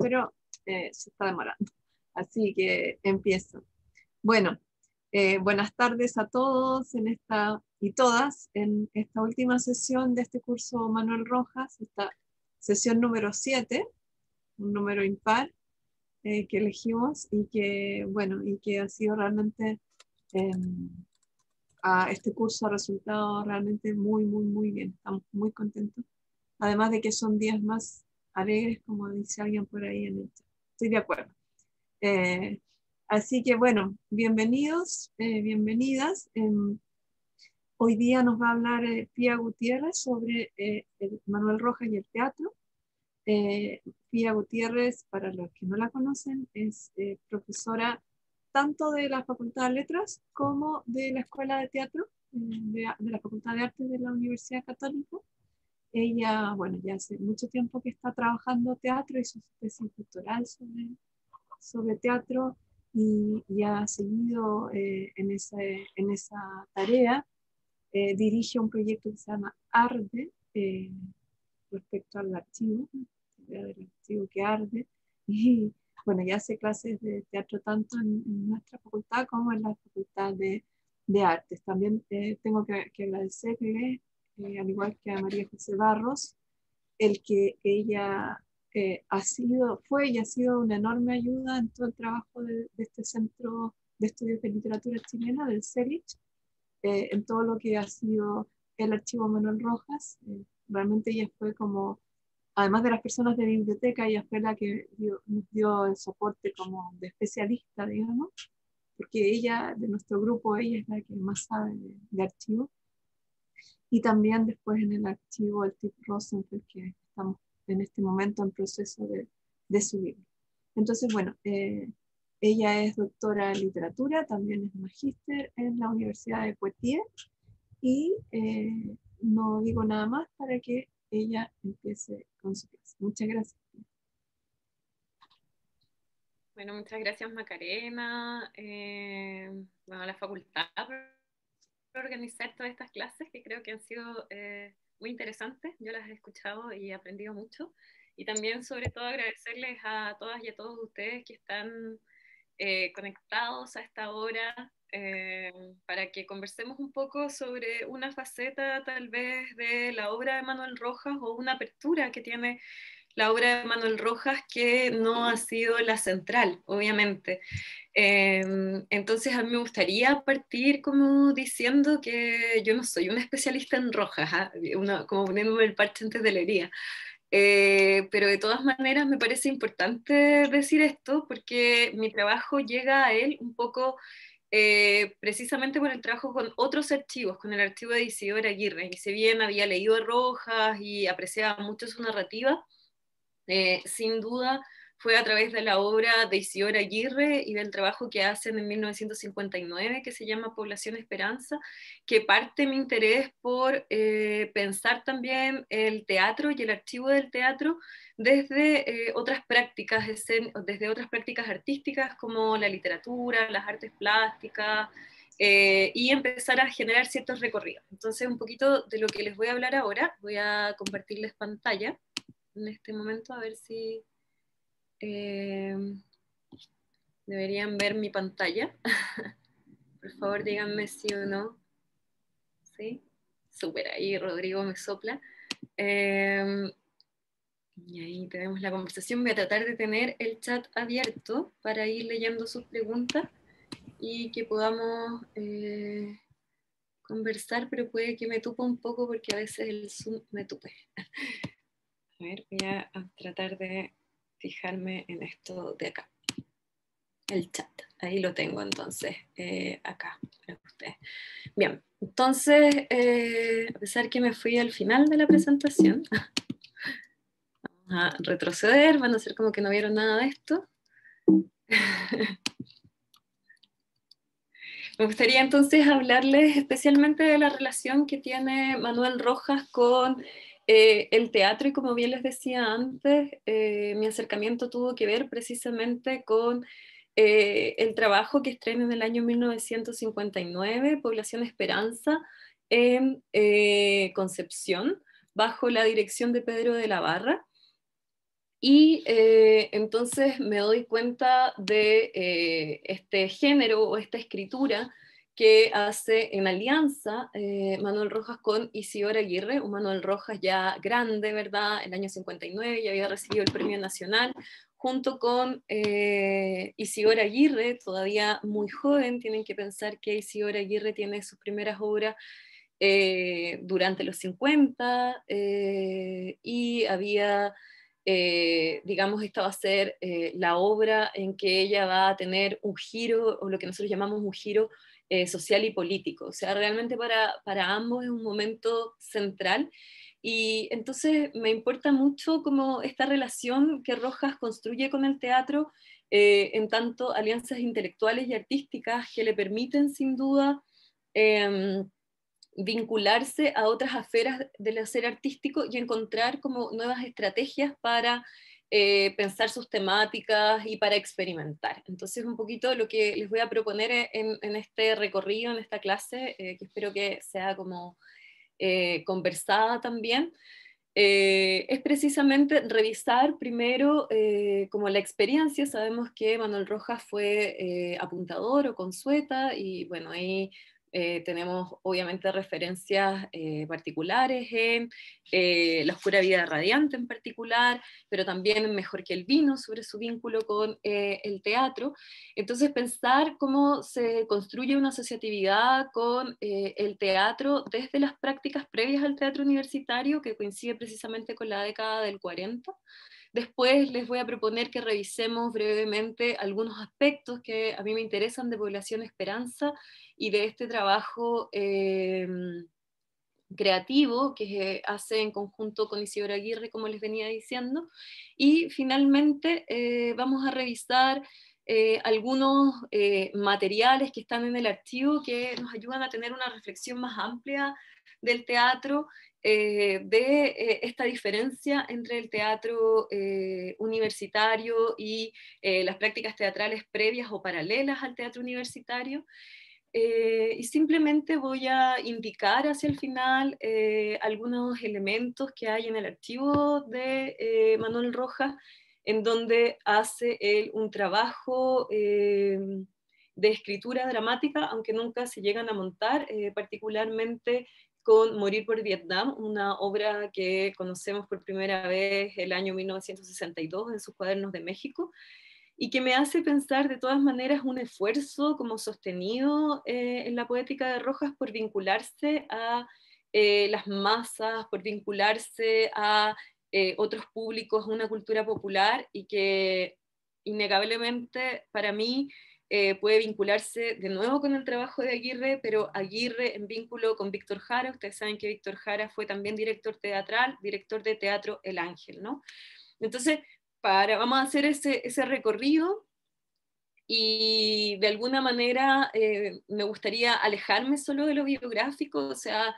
pero eh, se está demorando. Así que empiezo. Bueno, eh, buenas tardes a todos en esta, y todas en esta última sesión de este curso Manuel Rojas, esta sesión número 7, un número impar eh, que elegimos y que, bueno, y que ha sido realmente, em, a este curso ha resultado realmente muy, muy, muy bien. Estamos muy contentos. Además de que son días más alegres, como dice alguien por ahí en el Estoy de acuerdo. Eh, así que bueno, bienvenidos, eh, bienvenidas. Em, hoy día nos va a hablar eh, Pía Gutiérrez sobre Manuel Rojas y el teatro. Pía Gutiérrez, para los que no la conocen, es profesora tanto de la Facultad de Letras como de la Escuela de Teatro de, de la Facultad de Artes de la Universidad Católica ella, bueno, ya hace mucho tiempo que está trabajando teatro, y su tesis doctoral sobre, sobre teatro y, ya ha seguido eh, en, ese, en esa tarea. Eh, dirige un proyecto que se llama Arde, eh, respecto al archivo, el archivo que arde. Y bueno, ya hace clases de teatro tanto en, nuestra facultad como en la facultad de, de artes. También tengo que, que agradecerle al igual que a María José Barros, el que ella eh, ha sido, fue y ha sido una enorme ayuda en todo el trabajo de, este Centro de Estudios de Literatura Chilena, del CELICH, eh, en todo lo que ha sido el archivo Manuel Rojas. Eh, realmente ella fue como, además de las personas de la biblioteca, ella fue la que nos dio el soporte como de especialista, digamos porque ella, de nuestro grupo, ella es la que más sabe de, de y también después en el archivo el tipo Rosenfeld que estamos en este momento en proceso de, de subir. Entonces, bueno, eh, ella es doctora en literatura, también es magíster en la Universidad de Poitiers y eh, no digo nada más para que ella empiece con su clase. Muchas gracias. Bueno, muchas gracias Macarena, eh, bueno, a la facultad organizar todas estas clases que creo que han sido eh, muy interesantes. Yo las he escuchado y he aprendido mucho. Y también, sobre todo, agradecerles a todas y a todos ustedes que están eh, conectados a esta hora eh, para que conversemos un poco sobre una faceta tal vez de la obra de Manuel Rojas o una apertura que tiene la obra de Manuel Rojas que no ha sido la central, obviamente. Em, entonces a mí me gustaría partir como diciendo que yo no soy una especialista en Rojas, ¿ah? como poniéndome el parche antes de la eh, pero de todas maneras me parece importante decir esto porque mi trabajo llega a él un poco eh, precisamente por el trabajo con otros archivos, con el archivo de Isidora Aguirre. Y si bien había leído a Rojas y apreciaba mucho su narrativa, eh, sin duda fue a través de la obra de Isidora Aguirre y del trabajo que hacen en 1959, que se llama Población Esperanza, que parte mi interés por eh, pensar también el teatro y el archivo del teatro desde eh, otras prácticas, desde otras prácticas artísticas como la literatura, las artes plásticas, y empezar a generar ciertos recorridos. Entonces, un poquito de lo que les voy a hablar ahora, voy a compartirles pantalla en este momento, a ver si eh, deberían ver mi pantalla. Por favor, díganme si o no. ¿Sí? Súper, ahí Rodrigo me sopla. Em, y ahí tenemos la conversación. Voy a tratar de tener el chat abierto para ir leyendo sus preguntas y que podamos eh, conversar, pero puede que me tupe un poco porque a veces el Zoom me tupe. A ver, voy a tratar de fijarme en esto de acá. El chat, ahí lo tengo entonces, eh, acá, para Bien, entonces, eh, a pesar que me fui al final de la presentación, vamos a retroceder, van a ser como que no vieron nada de esto. Me gustaría entonces hablarles especialmente de la relación que tiene Manuel Rojas con eh, el teatro, y como bien les decía antes, eh, mi acercamiento tuvo que ver precisamente con eh, el trabajo que estrenó en el año 1959, Población Esperanza, en Concepción, bajo la dirección de Pedro de la Barra. Y entonces me doy cuenta de este género o esta escritura que hace en alianza eh, Manuel Rojas con Isidora Aguirre, un Manuel Rojas ya grande, ¿verdad? El año 59 ya había recibido el Premio Nacional, junto con eh, Isidora Aguirre, todavía muy joven, tienen que pensar que Isidora Aguirre tiene sus primeras obras eh, durante los 50 y había... digamos, esta va a ser la obra en que ella va a tener un giro, o lo que nosotros llamamos un giro eh, social y político. O sea, realmente para, ambos es un momento central. Y entonces me importa mucho como esta relación que Rojas construye con el teatro, eh, en tanto alianzas intelectuales y artísticas que le permiten sin duda em, vincularse a otras aferas del hacer artístico y encontrar como nuevas estrategias para eh, pensar sus temáticas y para experimentar. Entonces, un poquito lo que les voy a proponer e-, en, este recorrido, en esta clase, eh, que espero que sea como eh, conversada también, es precisamente revisar primero como la experiencia. Sabemos que Manuel Rojas fue apuntador o consueta y bueno, ahí eh, tenemos obviamente referencias eh, particulares en eh, La Oscura Vida Radiante en particular, pero también Mejor que el Vino sobre su vínculo con el teatro. Entonces pensar cómo se construye una asociatividad con el teatro desde las prácticas previas al teatro universitario, que coincide precisamente con la década del 40. Después les voy a proponer que revisemos brevemente algunos aspectos que a mí me interesan de Población Esperanza y de este trabajo em, creativo que hace en conjunto con Isidora Aguirre, como les venía diciendo. Y finalmente eh, vamos a revisar eh, algunos eh, materiales que están en el archivo que nos ayudan a tener una reflexión más amplia del teatro, eh, de eh, esta diferencia entre el teatro eh, universitario y las prácticas teatrales previas o paralelas al teatro universitario. y simplemente voy a indicar hacia el final algunos elementos que hay en el archivo de Manuel Rojas, en donde hace él un trabajo de escritura dramática, aunque nunca se llegan a montar, particularmente con Morir por Vietnam, una obra que conocemos por primera vez el año 1962 en sus cuadernos de México y que me hace pensar de todas maneras un esfuerzo como sostenido eh, en la poética de Rojas por vincularse a eh, las masas, por vincularse a eh, otros públicos, una cultura popular y que innegablemente para mí eh, puede vincularse de nuevo con el trabajo de Aguirre, pero Aguirre en vínculo con Víctor Jara. Ustedes saben que Víctor Jara fue también director teatral, director de teatro El Ángel, ¿no? Entonces, para, vamos a hacer ese, recorrido y de alguna manera eh, me gustaría alejarme solo de lo biográfico, o sea,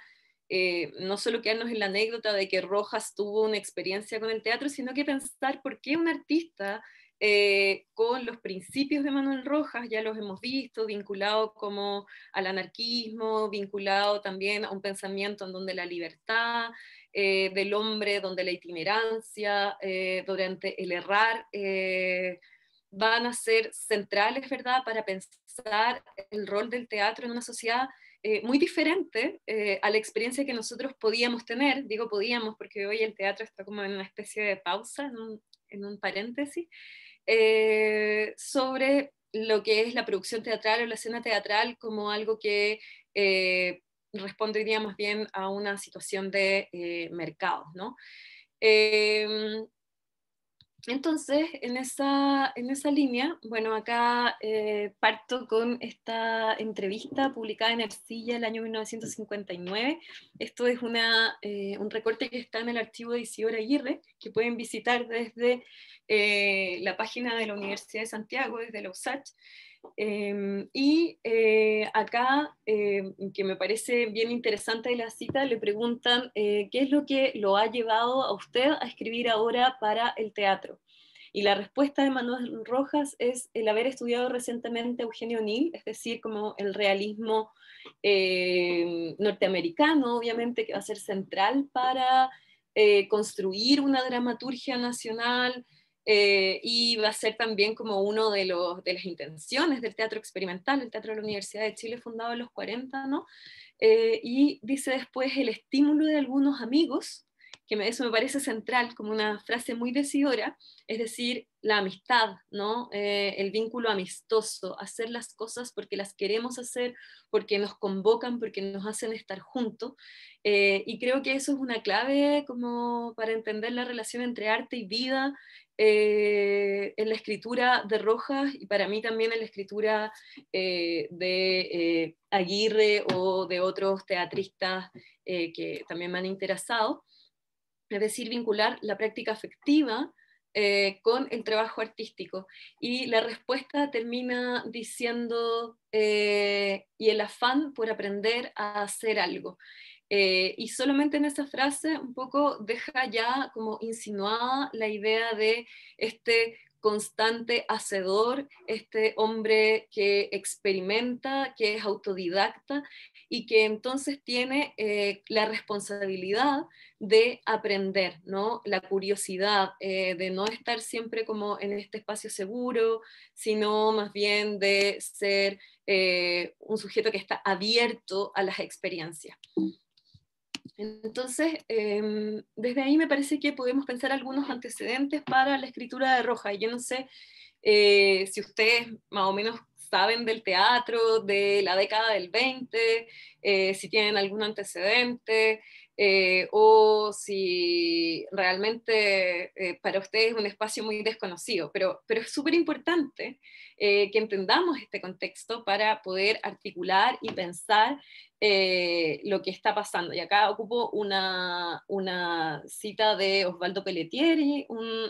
eh, no solo quedarnos en la anécdota de que Rojas tuvo una experiencia con el teatro, sino que pensar por qué un artista eh, con los principios de Manuel Rojas, ya los hemos visto, vinculado como al anarquismo, vinculado también a un pensamiento en donde la libertad eh, del hombre, donde la itinerancia, eh, durante el errar, van a ser centrales, ¿verdad?, para pensar el rol del teatro en una sociedad muy diferente a la experiencia que nosotros podíamos tener, digo podíamos porque hoy el teatro está como en una especie de pausa, en un paréntesis, eh, sobre lo que es la producción teatral o la escena teatral como algo que eh, respondería más bien a una situación de eh, mercado, ¿no? Eh, entonces, en esa, línea, bueno, acá eh, parto con esta entrevista publicada en Arcilla el año 1959. Esto es una, eh, un recorte que está en el archivo de Isidora Aguirre, que pueden visitar desde eh, la página de la Universidad de Santiago, desde la USACH. Em, y eh, acá, eh, que me parece bien interesante la cita, le preguntan eh, qué es lo que lo ha llevado a usted a escribir ahora para el teatro. Y la respuesta de Manuel Rojas es el haber estudiado recientemente Eugenio Nil, es decir, como el realismo norteamericano, obviamente, que va a ser central para construir una dramaturgia nacional, eh, y va a ser también como uno de, de las intenciones del teatro experimental, el teatro de la Universidad de Chile fundado en los 40, ¿no? Eh, y dice después el estímulo de algunos amigos, que eso me parece central, como una frase muy decidora, es decir, la amistad, ¿no? Eh, el vínculo amistoso, hacer las cosas porque las queremos hacer, porque nos convocan, porque nos hacen estar juntos. y creo que eso es una clave como para entender la relación entre arte y vida eh, en la escritura de Rojas y para mí también en la escritura eh, de eh, Aguirre o de otros teatristas que también me han interesado, es decir, vincular la práctica afectiva con el trabajo artístico. Y la respuesta termina diciendo, y el afán por aprender a hacer algo. Eh, y solamente en esa frase un poco deja ya como insinuada la idea de este constante hacedor, este hombre que experimenta, que es autodidacta y que entonces tiene eh, la responsabilidad de aprender, ¿no? la curiosidad, eh, de no estar siempre como en este espacio seguro, sino más bien de ser un sujeto que está abierto a las experiencias. Entonces, em, desde ahí me parece que podemos pensar algunos antecedentes para la escritura de Roja. Yo no sé eh, si ustedes más o menos saben del teatro de la década del 20, eh, si tienen algún antecedente, eh, o si realmente eh, para ustedes es un espacio muy desconocido, pero, pero es súper importante eh, que entendamos este contexto para poder articular y pensar lo que está pasando. Y acá ocupo una, una cita de Osvaldo Pelletieri, un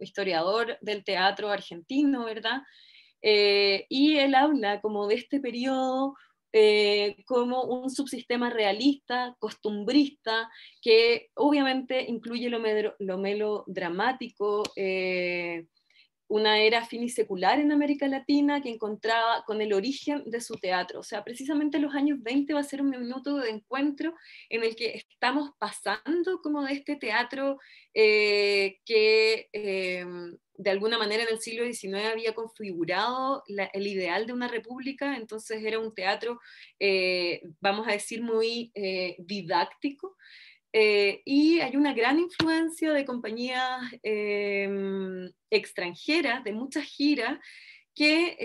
historiador del teatro argentino, ¿verdad? y él habla como de este periodo eh, como un subsistema realista, costumbrista, que obviamente incluye lo, melodramático, eh, una era finisecular en América Latina que encontraba con el origen de su teatro. O sea, precisamente los años 20 va a ser un minuto de encuentro en el que estamos pasando como de este teatro eh, que de alguna manera en el siglo XIX había configurado el ideal de una república, entonces era un teatro, eh, vamos a decir, muy eh, didáctico. Eh, y hay una gran influencia de compañías extranjeras, de muchas giras, que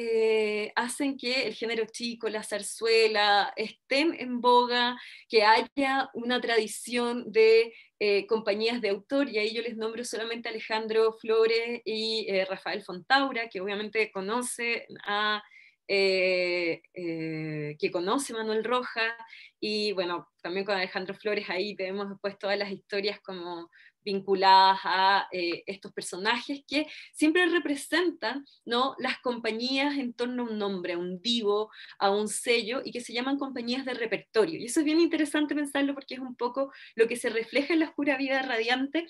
eh, hacen que el género chico, la zarzuela, estén en boga, que haya una tradición de eh, compañías de autor, y ahí yo les nombro solamente a Alejandro Flores y eh, Rafael Fontaura, que obviamente conoce a... que conoce Manuel Rojas y bueno, también con Alejandro Flores ahí tenemos después todas las historias como vinculadas a eh, estos personajes que siempre representan ¿no? las compañías en torno a un nombre, a un divo, a un sello, y que se llaman compañías de repertorio. Y eso es bien interesante pensarlo porque es un poco lo que se refleja en la oscura vida radiante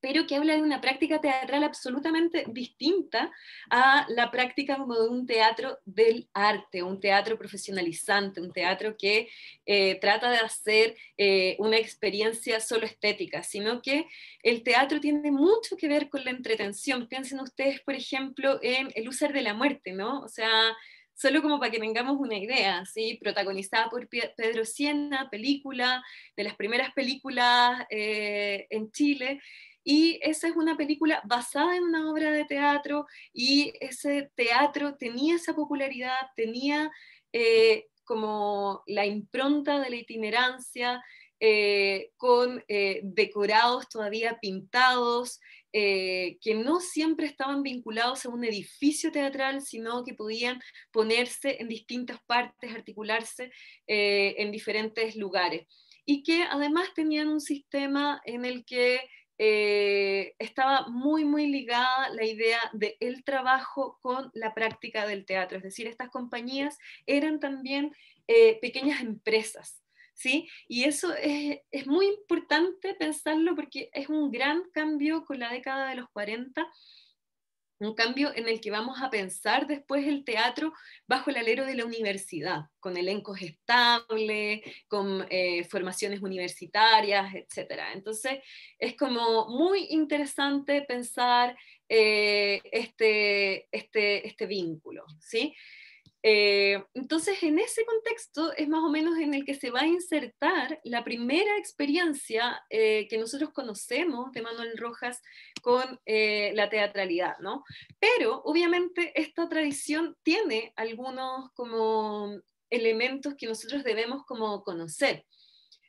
pero que habla de una práctica teatral absolutamente distinta a la práctica como de un teatro del arte, un teatro profesionalizante, un teatro que eh, trata de hacer eh, una experiencia solo estética, sino que el teatro tiene mucho que ver con la entretención. Piensen ustedes, por ejemplo, en El Usar de la Muerte, ¿no? O sea, solo como para que tengamos una idea, ¿sí? protagonizada por Pedro Siena, película, de las primeras películas eh, en Chile, y esa es una película basada en una obra de teatro y ese teatro tenía esa popularidad, tenía eh, como la impronta de la itinerancia, eh, con eh, decorados todavía pintados, que no siempre estaban vinculados a un edificio teatral, sino que podían ponerse en distintas partes, articularse en diferentes lugares. Y que además tenían un sistema en el que eh, estaba muy, muy ligada la idea del el trabajo con la práctica del teatro. Es decir, estas compañías eran también eh, pequeñas empresas. ¿Sí? Y eso es, es, muy importante pensarlo porque es un gran cambio con la década de los 40 un cambio en el que vamos a pensar después el teatro bajo el alero de la universidad, con elencos estables, con eh, formaciones universitarias, etc. Entonces, es como muy interesante pensar eh, este, este, este vínculo, ¿sí? Eh, entonces, en ese contexto es más o menos en el que se va a insertar la primera experiencia eh, que nosotros conocemos de Manuel Rojas con eh, la teatralidad, ¿no? Pero, obviamente, esta tradición tiene algunos como elementos que nosotros debemos como conocer,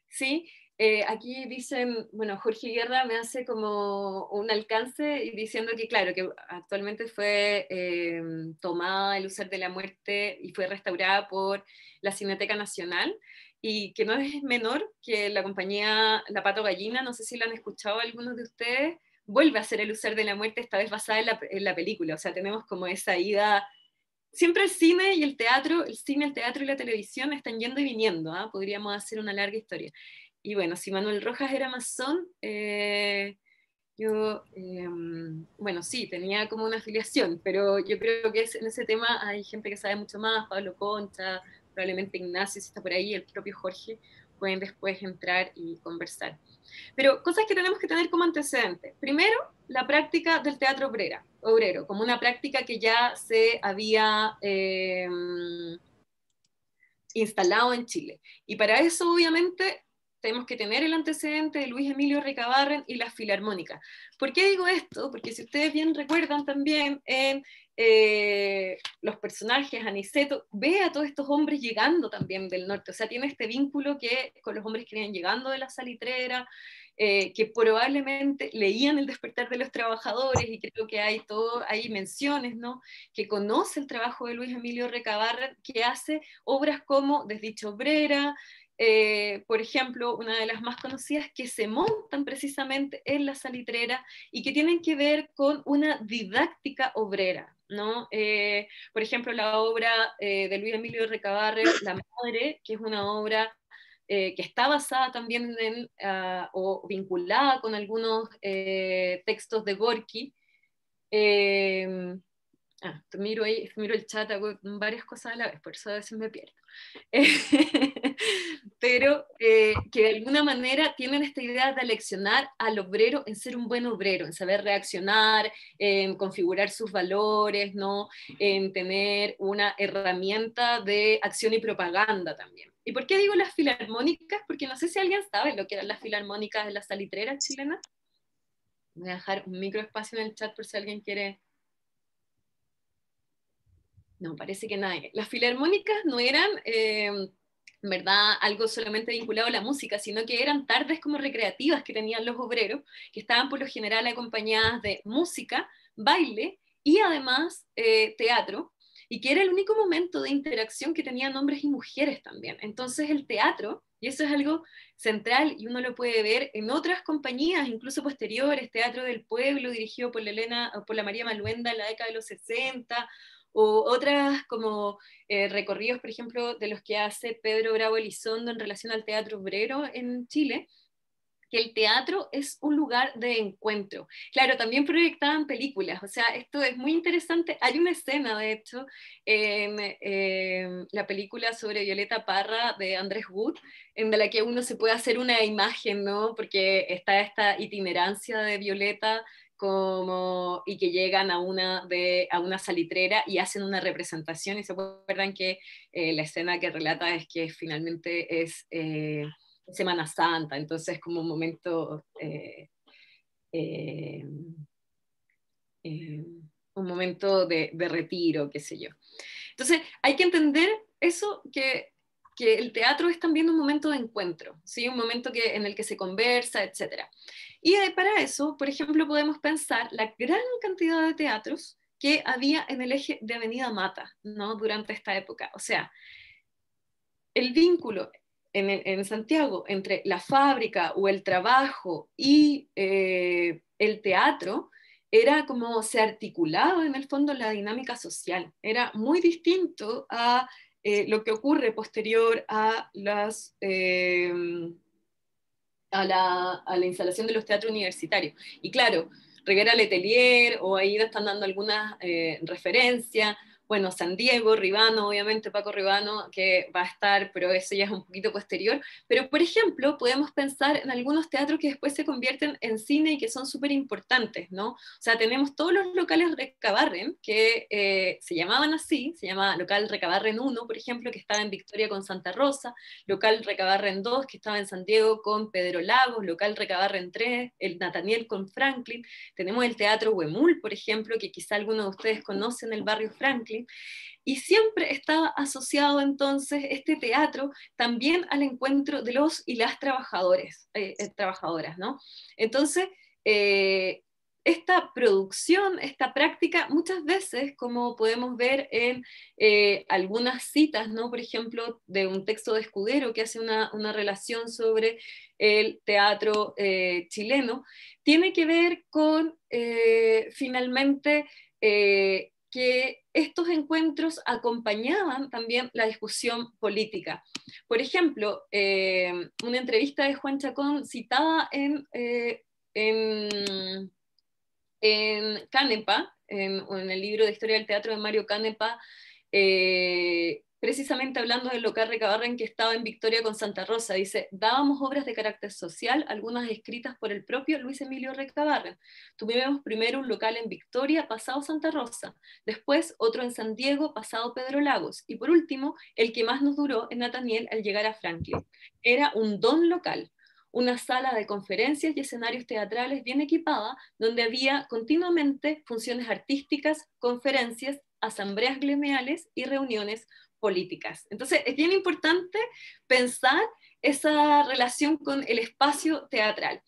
¿sí? Eh, aquí dicen, bueno, Jorge Guerra me hace como un alcance y diciendo que, claro, que actualmente fue eh, tomada el usar de la muerte y fue restaurada por la Cineteca Nacional y que no es menor que la compañía La Pato Gallina, no sé si la han escuchado algunos de ustedes, vuelve a ser el usar de la muerte, esta vez basada en la, película, o sea, tenemos como esa ida siempre el cine y el teatro, el cine, el teatro y la televisión están yendo y viniendo, ¿ah? podríamos hacer una larga historia y bueno, si Manuel Rojas era mazón, eh, yo, em, bueno, sí, tenía como una afiliación, pero yo creo que en ese tema hay gente que sabe mucho más, Pablo Concha, probablemente Ignacio, si está por ahí, el propio Jorge, pueden después entrar y conversar. Pero cosas que tenemos que tener como antecedentes. Primero, la práctica del teatro obrero, como una práctica que ya se había em, instalado en Chile. Y para eso, obviamente, tenemos que tener el antecedente de Luis Emilio Recabarren y la filarmónica. ¿Por qué digo esto? Porque si ustedes bien recuerdan también en eh, los personajes, Aniceto, ve a todos estos hombres llegando también del norte, o sea, tiene este vínculo que con los hombres que venían llegando de la salitrera, eh, que probablemente leían El despertar de los trabajadores, y creo que hay, todo, hay menciones, ¿no? Que conoce el trabajo de Luis Emilio Recabarren, que hace obras como Desdicho Obrera, eh, por ejemplo, una de las más conocidas que se montan precisamente en la salitrera y que tienen que ver con una didáctica obrera. ¿no? Eh, por ejemplo, la obra eh, de Luis Emilio Recabarre, La Madre, que es una obra que está basada también en, ah, o vinculada con algunos textos de Gorky. ah, miro, ahí, miro el chat, hago varias cosas a la vez, por eso a veces me pierdo. pero eh, que de alguna manera tienen esta idea de leccionar al obrero en ser un buen obrero, en saber reaccionar, en configurar sus valores, ¿no? en tener una herramienta de acción y propaganda también. ¿Y por qué digo las filarmónicas? Porque no sé si alguien sabe lo que eran las filarmónicas de la salitrera chilena. Voy a dejar un microespacio en el chat por si alguien quiere no, parece que nadie. Las filarmónicas no eran eh, verdad algo solamente vinculado a la música, sino que eran tardes como recreativas que tenían los obreros, que estaban por lo general acompañadas de música, baile y además eh, teatro, y que era el único momento de interacción que tenían hombres y mujeres también. Entonces el teatro, y eso es algo central y uno lo puede ver en otras compañías, incluso posteriores, Teatro del Pueblo, dirigido por, Elena, por la María Maluenda en la década de los 60, o otras como eh, recorridos, por ejemplo, de los que hace Pedro Bravo Elizondo en relación al teatro obrero en Chile, que el teatro es un lugar de encuentro. Claro, también proyectaban películas, o sea, esto es muy interesante. Hay una escena, de hecho, en, la película sobre Violeta Parra de Andrés Wood, en la que uno se puede hacer una imagen, ¿no? Porque está esta itinerancia de Violeta como, y que llegan a una, a una salitrera y hacen una representación y se acuerdan que eh, la escena que relata es que finalmente es eh, Semana Santa, entonces como un momento, eh, un momento de retiro, qué sé yo. Entonces hay que entender eso que que el teatro es también un momento de encuentro, ¿sí? un momento que, en el que se conversa, etc. Y eh, para eso, por ejemplo, podemos pensar la gran cantidad de teatros que había en el eje de Avenida Mata ¿no? durante esta época. O sea, el vínculo en, Santiago entre la fábrica o el trabajo y eh, el teatro era como se articulaba en el fondo la dinámica social. Era muy distinto a eh, lo que ocurre posterior a, las, eh, a, la, a, la, instalación de los teatros universitarios. Y claro, Rivera Letelier o ahí están dando algunas eh, referencias, bueno, San Diego, Ribano, obviamente Paco Ribano, que va a estar, pero eso ya es un poquito posterior. Pero, por ejemplo, podemos pensar en algunos teatros que después se convierten en cine y que son súper importantes, ¿no? O sea, tenemos todos los locales Recabarren, que eh, se llamaban así, se llamaba local Recabarren 1, por ejemplo, que estaba en Victoria con Santa Rosa, local Recabarren 2, que estaba en San Diego con Pedro Lagos, local Recabarren 3, el Nathaniel con Franklin. Tenemos el Teatro Huemul, por ejemplo, que quizá algunos de ustedes conocen, el barrio Franklin y siempre estaba asociado entonces este teatro también al encuentro de los y las trabajadores, eh, eh, trabajadoras, ¿no? Entonces, eh, esta producción, esta práctica, muchas veces, como podemos ver en algunas citas, ¿no? por ejemplo, de un texto de Escudero que hace una, relación sobre el teatro chileno, tiene que ver con finalmente que estos encuentros acompañaban también la discusión política. Por ejemplo, eh, una entrevista de Juan Chacón citada en, eh, en, Canepa, en, el libro de historia del teatro de Mario Canepa, eh, precisamente hablando del local Recabarren que estaba en Victoria con Santa Rosa. Dice, dábamos obras de carácter social, algunas escritas por el propio Luis Emilio Recabarren. Tuvimos primero un local en Victoria, pasado Santa Rosa, después otro en San Diego, pasado Pedro Lagos, y por último, el que más nos duró en Nathaniel al llegar a Franklin. Era un don local, una sala de conferencias y escenarios teatrales bien equipada, donde había continuamente funciones artísticas, conferencias, asambleas gremiales y reuniones políticas. Entonces, es bien importante pensar esa relación con el espacio teatral.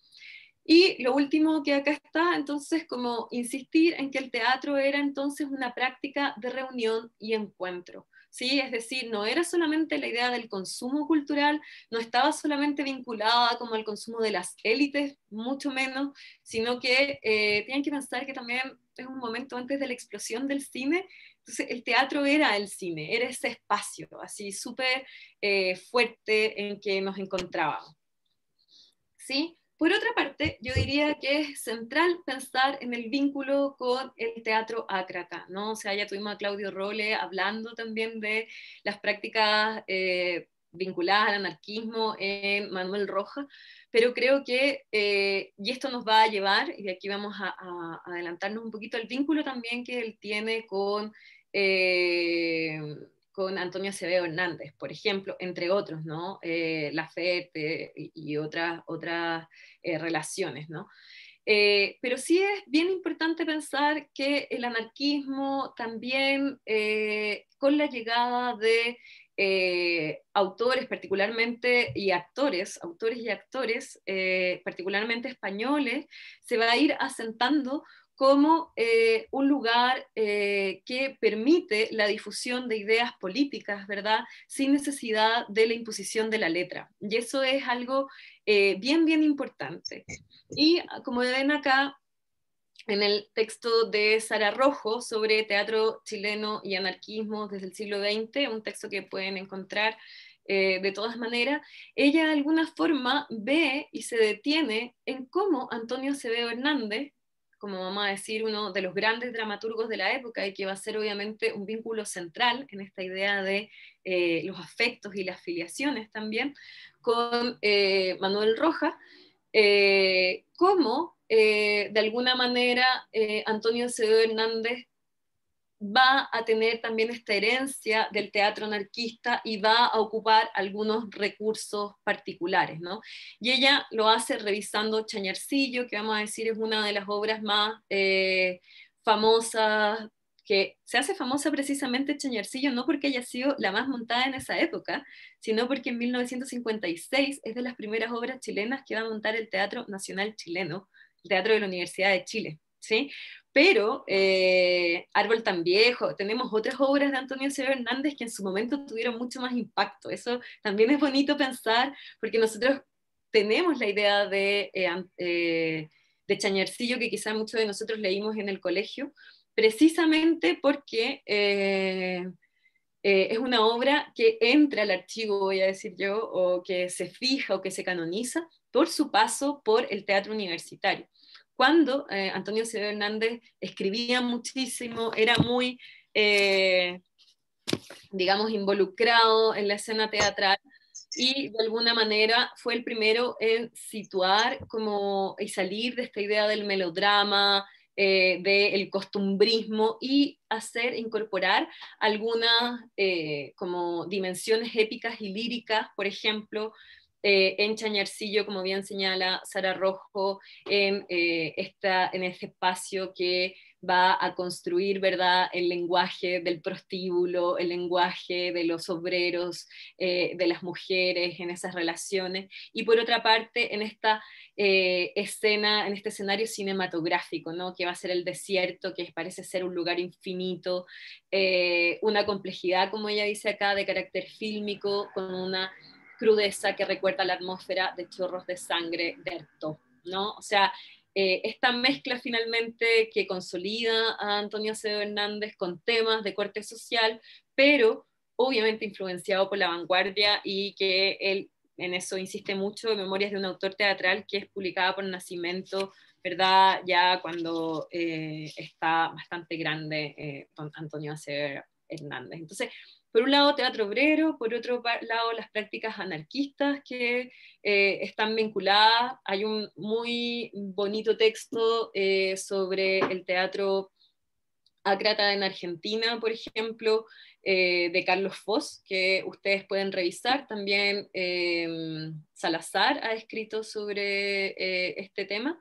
Y lo último que acá está, entonces, como insistir en que el teatro era entonces una práctica de reunión y encuentro. ¿Sí? Es decir, no era solamente la idea del consumo cultural, no estaba solamente vinculada como al consumo de las élites, mucho menos, sino que eh, tienen que pensar que también es un momento antes de la explosión del cine entonces, el teatro era el cine, era ese espacio así súper eh, fuerte en que nos encontrábamos. ¿Sí? Por otra parte, yo diría que es central pensar en el vínculo con el teatro ácrata, ¿no? O sea, ya tuvimos a Claudio Role hablando también de las prácticas eh, vinculadas al anarquismo en Manuel Roja, pero creo que, eh, y esto nos va a llevar, y aquí vamos a, adelantarnos un poquito el vínculo también que él tiene con, eh, con Antonio Acevedo Hernández, por ejemplo, entre otros, ¿no? Eh, la FED y, otras, otras relaciones, pero sí es bien importante pensar que el anarquismo también con la llegada de eh, autores particularmente y actores, autores y actores, eh, particularmente españoles, se va a ir asentando como eh, un lugar que permite la difusión de ideas políticas, ¿verdad? Sin necesidad de la imposición de la letra. Y eso es algo bien, bien importante. Y ah, como ven acá, en el texto de Sara Rojo sobre teatro chileno y anarquismo desde el siglo XX, un texto que pueden encontrar eh, de todas maneras, ella de alguna forma ve y se detiene en cómo Antonio Acevedo Hernández, como vamos a decir, uno de los grandes dramaturgos de la época y que va a ser obviamente un vínculo central en esta idea de eh, los afectos y las filiaciones también, con eh, Manuel Rojas, cómo eh, de alguna manera eh, Antonio C. Hernández va a tener también esta herencia del teatro anarquista y va a ocupar algunos recursos particulares, ¿no? Y ella lo hace revisando Chañarcillo, que vamos a decir es una de las obras más eh, famosas, que se hace famosa precisamente Chañarcillo, no porque haya sido la más montada en esa época, sino porque en 1956 es de las primeras obras chilenas que va a montar el Teatro Nacional Chileno, Teatro de la Universidad de Chile, ¿sí? Pero eh, Árbol tan viejo, tenemos otras obras de Antonio Severo Hernández que en su momento tuvieron mucho más impacto. Eso también es bonito pensar, porque nosotros tenemos la idea de, eh, eh, de Chañarcillo que quizás muchos de nosotros leímos en el colegio, precisamente porque es una obra que entra al archivo, voy a decir yo, o que se fija o que se canoniza por su paso por el teatro universitario. Cuando eh, Antonio C. Hernández escribía muchísimo, era muy, eh, digamos, involucrado en la escena teatral y de alguna manera fue el primero en situar como, y salir de esta idea del melodrama, eh, del costumbrismo y hacer incorporar algunas como dimensiones épicas y líricas, por ejemplo, eh, en Chañarcillo, como bien señala Sara Rojo, en, eh, en este espacio que va a construir ¿verdad? el lenguaje del prostíbulo, el lenguaje de los obreros, eh, de las mujeres en esas relaciones. Y por otra parte, en esta escena, en este escenario cinematográfico, ¿no? que va a ser el desierto, que parece ser un lugar infinito, una complejidad, como ella dice acá, de carácter fílmico, con una crudeza que recuerda la atmósfera de chorros de sangre de ¿no? O sea, eh, esta mezcla finalmente que consolida a Antonio Acevedo Hernández con temas de corte social, pero obviamente influenciado por la vanguardia y que él en eso insiste mucho, Memorias de un autor teatral que es publicada por Nacimiento, ¿verdad? Ya cuando eh, está bastante grande eh, Antonio Acevedo Hernández. Entonces, por un lado teatro obrero, por otro lado las prácticas anarquistas que eh, están vinculadas. Hay un muy bonito texto eh, sobre el teatro Acrata en Argentina, por ejemplo, eh, de Carlos Foss, que ustedes pueden revisar. También em, Salazar ha escrito sobre este tema.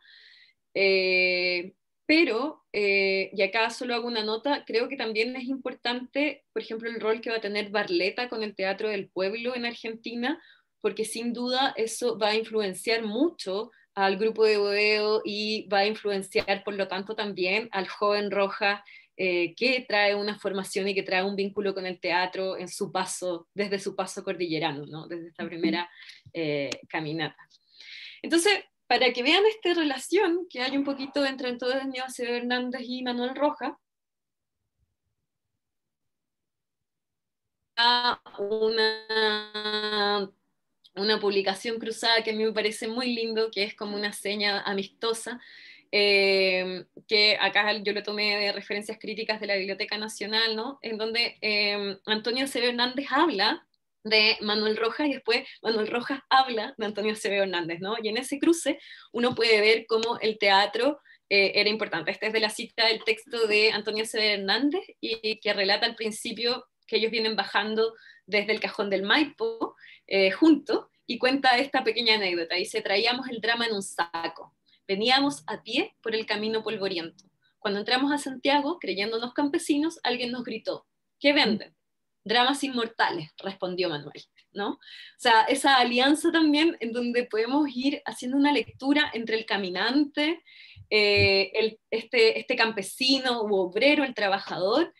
Pero, eh, y acá solo hago una nota, creo que también es importante, por ejemplo, el rol que va a tener Barleta con el Teatro del Pueblo en Argentina, porque sin duda eso va a influenciar mucho al grupo de Bodeo y va a influenciar, por lo tanto, también al joven roja eh, que trae una formación y que trae un vínculo con el teatro en su paso, desde su paso cordillerano, ¿no? desde esta primera eh, caminata. Entonces, para que vean esta relación que hay un poquito entre Antonio Acevedo Hernández y Manuel Roja, una, una publicación cruzada que a mí me parece muy lindo, que es como una seña amistosa, eh, que acá yo lo tomé de referencias críticas de la Biblioteca Nacional, en donde eh, Antonio Acevedo Hernández habla de Manuel Rojas y después Manuel Rojas habla de Antonio C.B. Hernández, ¿no? Y en ese cruce uno puede ver cómo el teatro eh, era importante. Esta es de la cita del texto de Antonio C.B. Hernández y que relata al principio que ellos vienen bajando desde el cajón del Maipo eh, junto y cuenta esta pequeña anécdota. Dice, traíamos el drama en un saco, veníamos a pie por el camino polvoriento. Cuando entramos a Santiago, creyéndonos campesinos, alguien nos gritó, ¿qué venden? dramas inmortales, respondió Manuel, ¿no? O sea, esa alianza también en donde podemos ir haciendo una lectura entre el caminante, eh, este, este, campesino u obrero, el trabajador,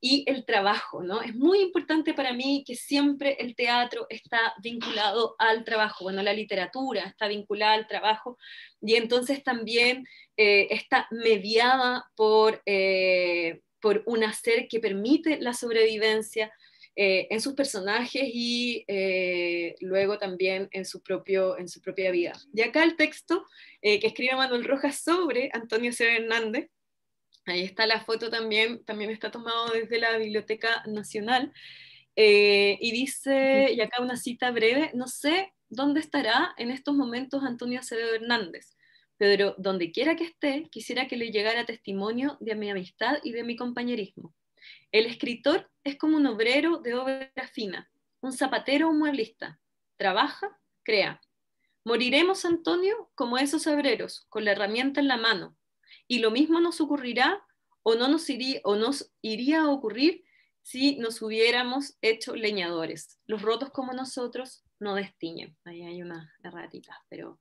y el trabajo, ¿no? Es muy importante para mí que siempre el teatro está vinculado al trabajo, bueno, la literatura está vinculada al trabajo y entonces también eh, está mediada por, eh, por un hacer que permite la sobrevivencia, eh, en sus personajes y eh, luego también en su, propio, en su propia vida. Y acá el texto eh, que escribe Manuel Rojas sobre Antonio C. Hernández, ahí está la foto también, también está tomado desde la Biblioteca Nacional, y dice, y acá una cita breve, no sé dónde estará en estos momentos Antonio Acevedo Hernández, pero donde quiera que esté, quisiera que le llegara testimonio de mi amistad y de mi compañerismo el escritor es como un obrero de obra fina, un zapatero o un mueblista. Trabaja, crea. Moriremos, Antonio, como esos obreros, con la herramienta en la mano. Y lo mismo nos ocurrirá o no nos iría, o nos iría a ocurrir si nos hubiéramos hecho leñadores. Los rotos como nosotros no destiñen. Ahí hay unas erratitas, pero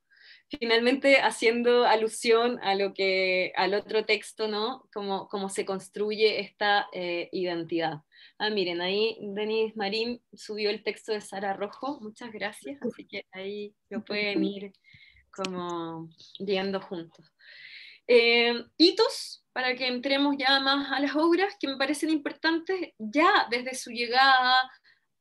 finalmente haciendo alusión a lo que, al otro texto, ¿no? Cómo, cómo se construye esta eh, identidad. Ah, miren, ahí Denis Marín subió el texto de Sara Rojo, muchas gracias, así que ahí lo pueden ir como viendo juntos. Eh, hitos, para que entremos ya más a las obras que me parecen importantes ya desde su llegada,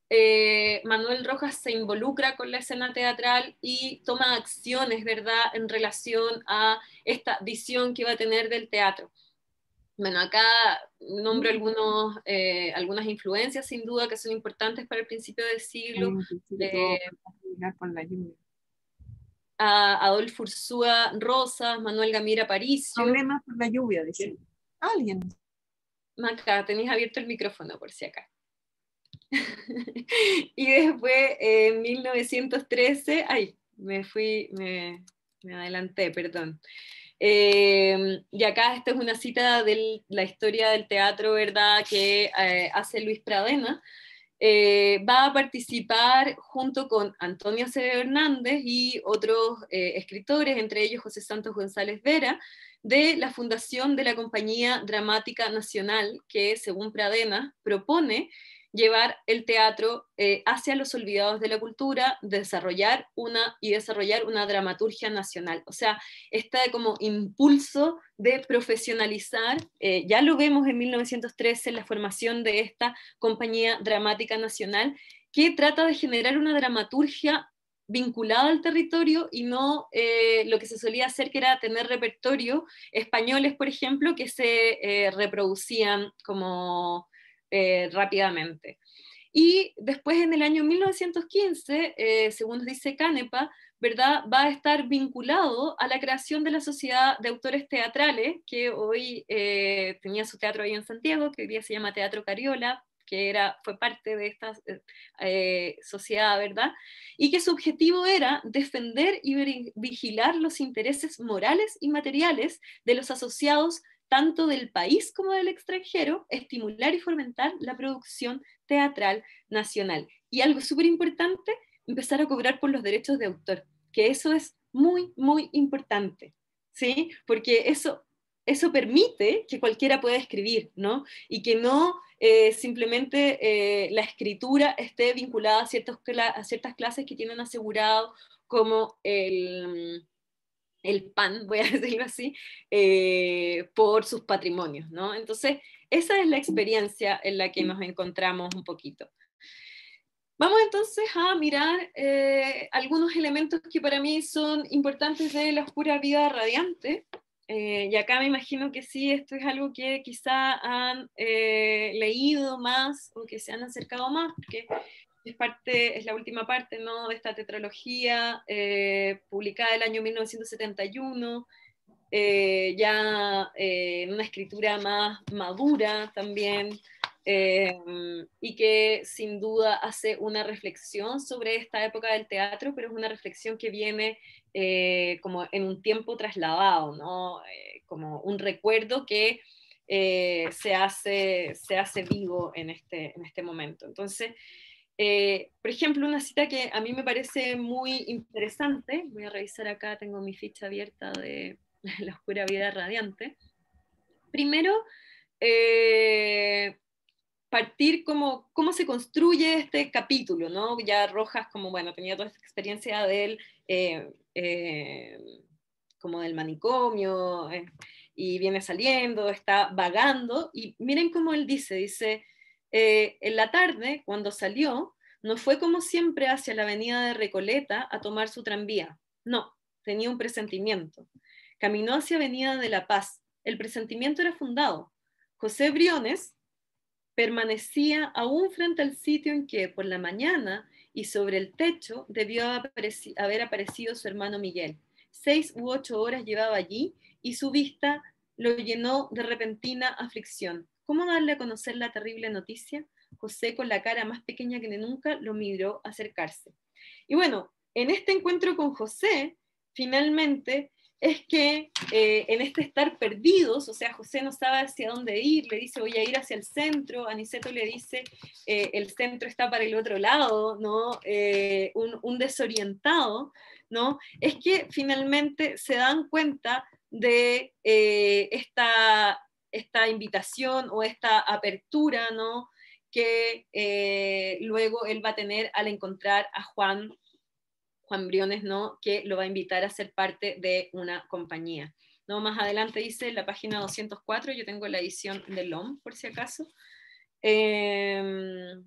eh, Manuel Rojas se involucra con la escena teatral y toma acciones, ¿verdad?, en relación a esta visión que iba a tener del teatro. Bueno, acá nombro eh, algunas influencias sin duda que son importantes para el principio del siglo. Adolfo Ursúa Rosas, Manuel Gamira Paricio. Problemas por la lluvia, Alguien. Maca, tenéis abierto el micrófono por si acá. y después, en 1913, ay, me fui, me, adelanté, perdón. Eh, y acá esta es una cita de la historia del teatro, ¿verdad?, que eh, hace Luis Pradena. Eh, va a participar junto con Antonio Acevedo Hernández y otros escritores, entre ellos José Santos González Vera, de la fundación de la Compañía Dramática Nacional, que según Pradena propone llevar el teatro eh, hacia los olvidados de la cultura, desarrollar una y desarrollar una dramaturgia nacional. O sea, está como impulso de profesionalizar, eh, ya lo vemos en 1913 en la formación de esta compañía dramática nacional, que trata de generar una dramaturgia vinculada al territorio y no eh, lo que se solía hacer, que era tener repertorio españoles, por ejemplo, que se reproducían como eh, rápidamente. Y después en el año 1915, eh, según dice Canepa, ¿verdad? va a estar vinculado a la creación de la Sociedad de Autores Teatrales, que hoy eh, tenía su teatro ahí en Santiago, que hoy día se llama Teatro Cariola, que era, fue parte de esta sociedad, ¿verdad? Y que su objetivo era defender y vigilar los intereses morales y materiales de los asociados tanto del país como del extranjero, estimular y fomentar la producción teatral nacional. Y algo súper importante, empezar a cobrar por los derechos de autor, que eso es muy, muy importante, ¿sí? Porque eso, eso permite que cualquiera pueda escribir, ¿no? Y que no eh, simplemente eh, la escritura esté vinculada a, a ciertas clases que tienen asegurado como el el pan, voy a decirlo así, eh, por sus patrimonios, ¿no? Entonces, esa es la experiencia en la que nos encontramos un poquito. Vamos entonces a mirar eh, algunos elementos que para mí son importantes de la oscura vida radiante. Eh, y acá me imagino que sí, esto es algo que quizá han leído más o que se han acercado más, porque es, parte, es la última parte ¿no? de esta tetralogía, publicada eh, publicada el año 1971, eh, ya eh, en una escritura más madura también, y que sin duda hace una reflexión sobre esta época del teatro, pero es una reflexión que viene como en un tiempo trasladado, ¿no? como un recuerdo que... se, hace, se hace vivo en este, en este momento. Entonces, eh, por ejemplo, una cita que a mí me parece muy interesante, voy a revisar acá, tengo mi ficha abierta de La Oscura Vida Radiante. Primero, eh, partir como cómo se construye este capítulo, ¿no? Ya Rojas, como bueno, tenía toda esta experiencia del, eh, eh como del manicomio, y viene saliendo, está vagando, y miren cómo él dice, dice, eh, en la tarde, cuando salió, no fue como siempre hacia la avenida de Recoleta a tomar su tranvía. No, tenía un presentimiento. Caminó hacia Avenida de la Paz. El presentimiento era fundado. José Briones permanecía aún frente al sitio en que por la mañana y sobre el techo debió haber aparecido su hermano Miguel. Seis u ocho horas llevaba allí y su vista lo llenó de repentina aflicción. ¿Cómo darle a conocer la terrible noticia? José, con la cara más pequeña que nunca, lo miró acercarse. Y bueno, en este encuentro con José, finalmente, es que eh, en este estar perdidos, o sea, José no sabe hacia dónde ir, le dice voy a ir hacia el centro, Aniceto le dice eh, el centro está para el otro lado, ¿no? Eh, un, un, desorientado, ¿no? Es que finalmente se dan cuenta de esta esta invitación o esta apertura, ¿no? Que eh, luego él va a tener al encontrar a Juan, Juan Briones, ¿no? Que lo va a invitar a ser parte de una compañía. ¿no? Más adelante dice la página 204, yo tengo la edición de LOM, por si acaso. Em,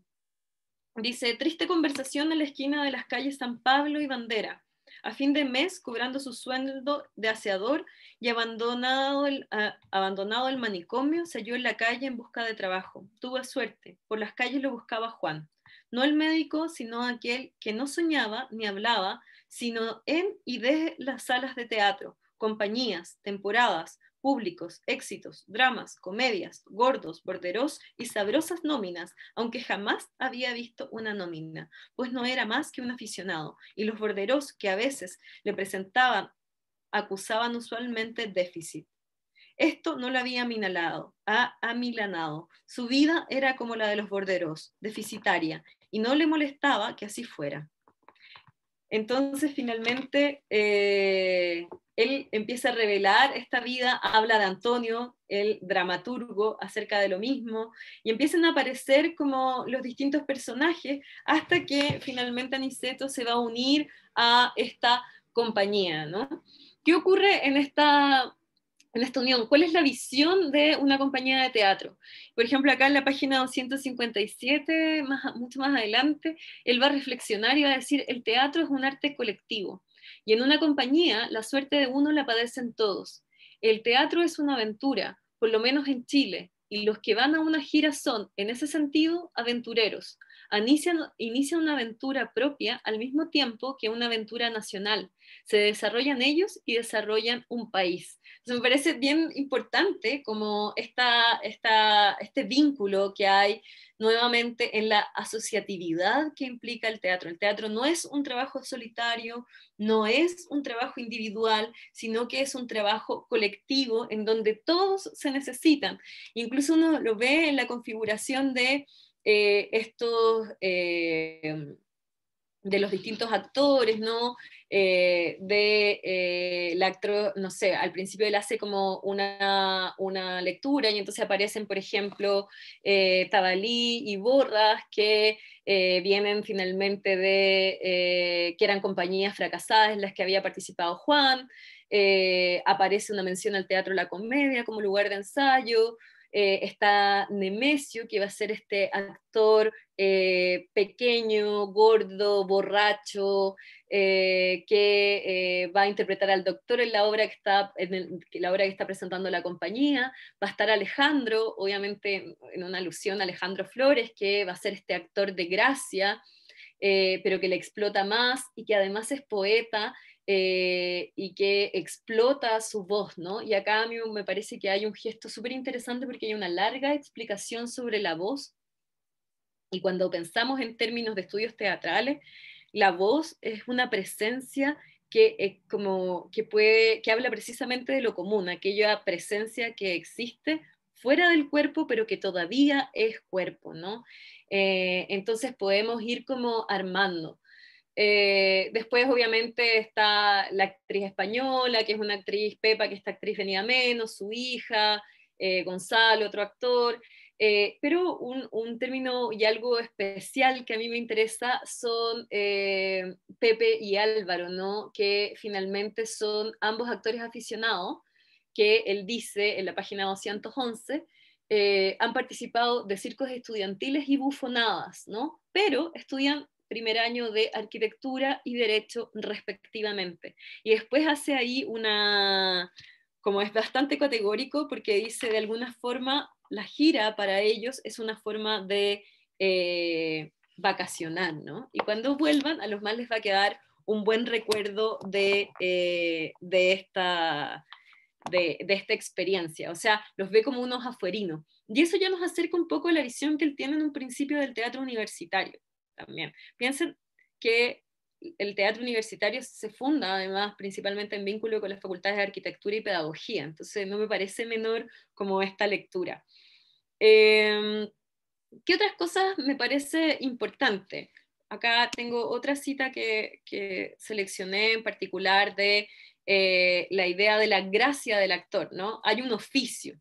dice, triste conversación en la esquina de las calles San Pablo y Bandera a fin de mes cobrando su sueldo de aseador y abandonado el, abandonado el manicomio, se halló en la calle en busca de trabajo. Tuvo suerte, por las calles lo buscaba Juan, no el médico, sino aquel que no soñaba ni hablaba, sino en y desde las salas de teatro, compañías, temporadas, públicos, éxitos, dramas, comedias, gordos, borderos y sabrosas nóminas, aunque jamás había visto una nómina, pues no era más que un aficionado, y los borderos que a veces le presentaban acusaban usualmente déficit. Esto no lo había aminalado, ha amilanado. Su vida era como la de los borderos, deficitaria, y no le molestaba que así fuera. Entonces, finalmente, eh, él empieza a revelar esta vida, habla de Antonio, el dramaturgo, acerca de lo mismo, y empiezan a aparecer como los distintos personajes hasta que finalmente Aniceto se va a unir a esta compañía. ¿no? ¿Qué ocurre en esta en esta unión, cuál es la visión de una compañía de teatro. Por ejemplo, acá en la página 257, mucho más adelante, él va a reflexionar y va a decir, el teatro es un arte colectivo. Y en una compañía, la suerte de uno la padecen todos. El teatro es una aventura, por lo menos en Chile, y los que van a una gira son, en ese sentido, aventureros inicia, una aventura propia al mismo tiempo que una aventura nacional. Se desarrollan ellos y desarrollan un país. me parece bien importante como esta, este vínculo que hay nuevamente en la asociatividad que implica el teatro. El teatro no es un trabajo solitario, no es un trabajo individual, sino que es un trabajo colectivo en donde todos se necesitan. Incluso uno lo ve en la configuración de eh, eh, de los distintos actores, ¿no? Eh, de la no sé, al principio él hace como una, una lectura y entonces aparecen, por ejemplo, Tabalí y Borras que vienen finalmente de, que eran compañías fracasadas en las que había participado Juan, aparece una mención al teatro La Comedia como lugar de ensayo, eh, está Nemesio, que va a ser este actor eh, pequeño, gordo, borracho, eh, que va a interpretar al doctor en la obra que está, en la obra que está presentando la compañía. Va a estar Alejandro, obviamente en una alusión a Alejandro Flores, que va a ser este actor de gracia. pero que le explota más y que además es poeta eh, y que explota su voz, ¿no? Y acá a mí me parece que hay un gesto súper interesante porque hay una larga explicación sobre la voz. Y cuando pensamos en términos de estudios teatrales, la voz es una presencia que, eh, como, que, puede, que habla precisamente de lo común, aquella presencia que existe fuera del cuerpo, pero que todavía es cuerpo, ¿no? Eh, entonces podemos ir como armando. Eh, después, obviamente, está la actriz española, que es una actriz Pepa, que esta actriz venía menos, su hija, eh, Gonzalo, otro actor. Eh, pero un, término y algo especial que a mí me interesa son Pepe y Álvaro, ¿no? que finalmente son ambos actores aficionados, que él dice en la página 211, han participado de circos estudiantiles y bufonadas, ¿no? pero estudian primer año de arquitectura y derecho respectivamente. Y después hace ahí una, como es bastante categórico, porque dice de alguna forma la gira para ellos es una forma de eh, vacacionar, ¿no? Y cuando vuelvan, a los más les va a quedar un buen recuerdo eh, de, esta, de, de, esta experiencia. O sea, los ve como unos afuerinos. Y eso ya nos acerca un poco a la visión que él tiene en un principio del teatro universitario también. Piensen que el teatro universitario se funda además principalmente en vínculo con las facultades de arquitectura y pedagogía, entonces no me parece menor como esta lectura. Em, ¿Qué otras cosas me parece importante? Acá tengo otra cita que, seleccioné en particular de eh, la idea de la gracia del actor, ¿no? Hay un oficio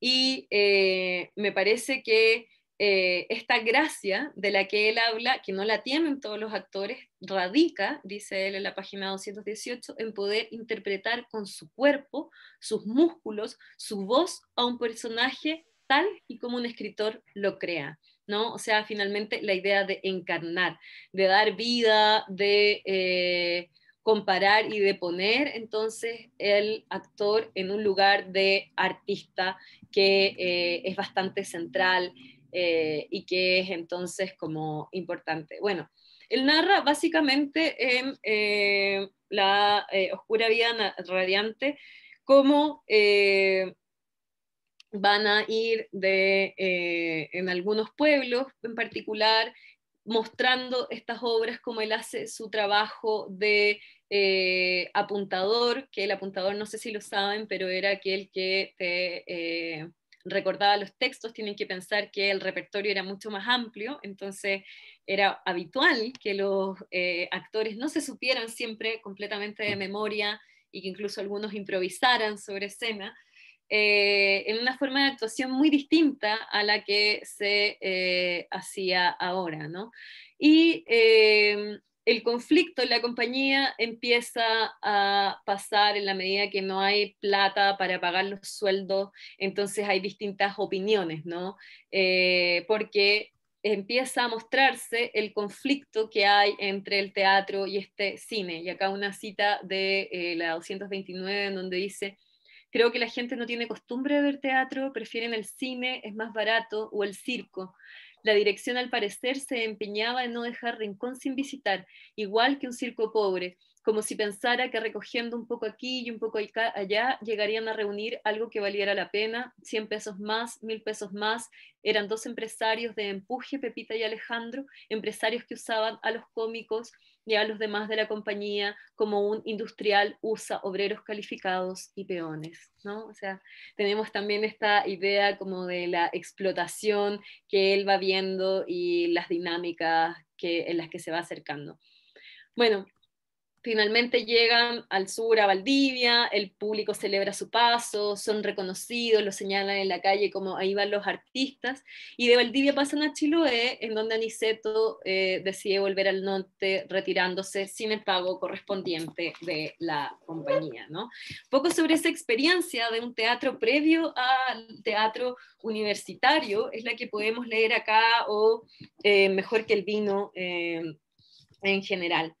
y eh, me parece que eh, esta gracia de la que él habla, que no la tienen todos los actores, radica, dice él en la página 218, en poder interpretar con su cuerpo, sus músculos, su voz a un personaje tal y como un escritor lo crea. ¿no? O sea, finalmente la idea de encarnar, de dar vida, de eh, comparar y de poner entonces el actor en un lugar de artista que eh, es bastante central, eh, y que es entonces como importante. Bueno, él narra básicamente en eh, la eh, oscura vida radiante cómo van a ir de, en algunos pueblos en particular mostrando estas obras cómo él hace su trabajo de apuntador, que el apuntador no sé si lo saben, pero era aquel que te, recordaba los textos, tienen que pensar que el repertorio era mucho más amplio, entonces era habitual que los eh, actores no se supieran siempre completamente de memoria y que incluso algunos improvisaran sobre escena, eh, en una forma de actuación muy distinta a la que se eh, hacía ahora. ¿no? Y el conflicto en la compañía empieza a pasar en la medida que no hay plata para pagar los sueldos, entonces hay distintas opiniones, ¿no? Eh, porque empieza a mostrarse el conflicto que hay entre el teatro y este cine. Y acá una cita de eh, la 229 en donde dice, creo que la gente no tiene costumbre de ver teatro, prefieren el cine, es más barato, o el circo. La dirección al parecer se empeñaba en no dejar rincón sin visitar, igual que un circo pobre, como si pensara que recogiendo un poco aquí y un poco allá llegarían a reunir algo que valiera la pena, 100 pesos más, 1000 pesos más. Eran dos empresarios de empuje, Pepita y Alejandro, empresarios que usaban a los cómicos y a los demás de la compañía como un industrial usa obreros calificados y peones, ¿no? O sea, tenemos también esta idea como de la explotación que él va viendo y las dinámicas que, en las que se va acercando. Bueno, finalmente llegan al sur, a Valdivia, el público celebra su paso, son reconocidos, lo señalan en la calle como ahí van los artistas, y de Valdivia pasan a Chiloé, en donde Aniceto eh, decide volver al norte retirándose sin el pago correspondiente de la compañía. poco sobre esa experiencia de un teatro previo al teatro universitario, es la que podemos leer acá, o eh, mejor que el vino eh, en general.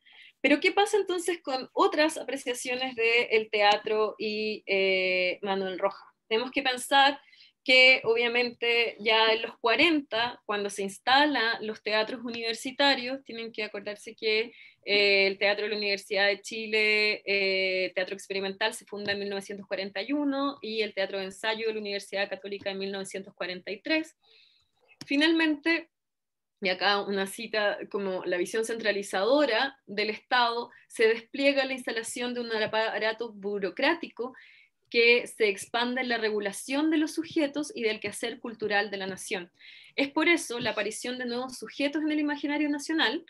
Pero ¿qué pasa entonces con otras apreciaciones del teatro y eh, Manuel Roja? Tenemos que pensar que obviamente ya en los 40, cuando se instalan los teatros universitarios, tienen que acordarse que eh, el Teatro de la Universidad de Chile, eh, Teatro Experimental, se funda en 1941 y el Teatro de Ensayo de la Universidad Católica en 1943. Finalmente, y acá una cita como la visión centralizadora del Estado, se despliega la instalación de un aparato burocrático que se expande en la regulación de los sujetos y del quehacer cultural de la nación. Es por eso la aparición de nuevos sujetos en el imaginario nacional,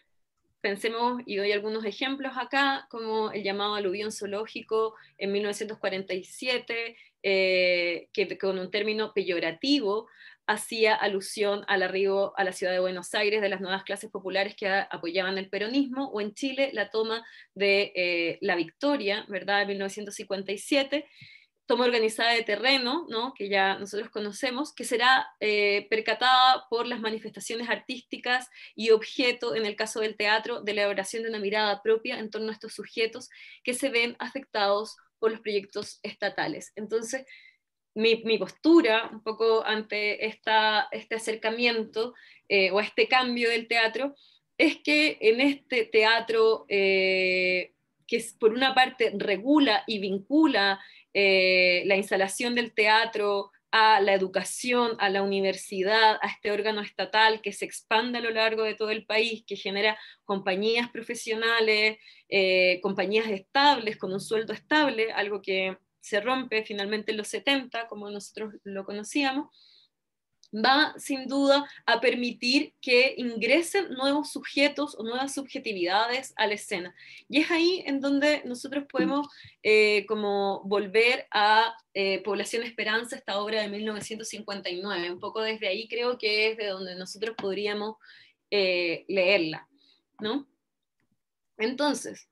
pensemos, y doy algunos ejemplos acá, como el llamado aluvión zoológico en 1947, eh, que con un término peyorativo hacía alusión al arribo a la ciudad de Buenos Aires de las nuevas clases populares que apoyaban el peronismo, o en Chile la toma de eh, la Victoria, ¿verdad?, en 1957 toma organizada de terreno, ¿no? que ya nosotros conocemos, que será eh, percatada por las manifestaciones artísticas y objeto, en el caso del teatro, de la elaboración de una mirada propia en torno a estos sujetos que se ven afectados por los proyectos estatales. Entonces, mi, postura un poco ante este acercamiento eh, o este cambio del teatro es que en este teatro eh, que por una parte regula y vincula eh, la instalación del teatro a la educación, a la universidad, a este órgano estatal que se expande a lo largo de todo el país, que genera compañías profesionales, compañías estables, con un sueldo estable, algo que se rompe finalmente los 70, como nosotros lo conocíamos, va sin duda a permitir que ingresen nuevos sujetos o nuevas subjetividades a la escena. Y es ahí en donde nosotros podemos eh, como volver a eh, Población Esperanza, esta obra de 1959. Un poco desde ahí creo que es de donde nosotros podríamos eh, leerla. ¿no? Entonces,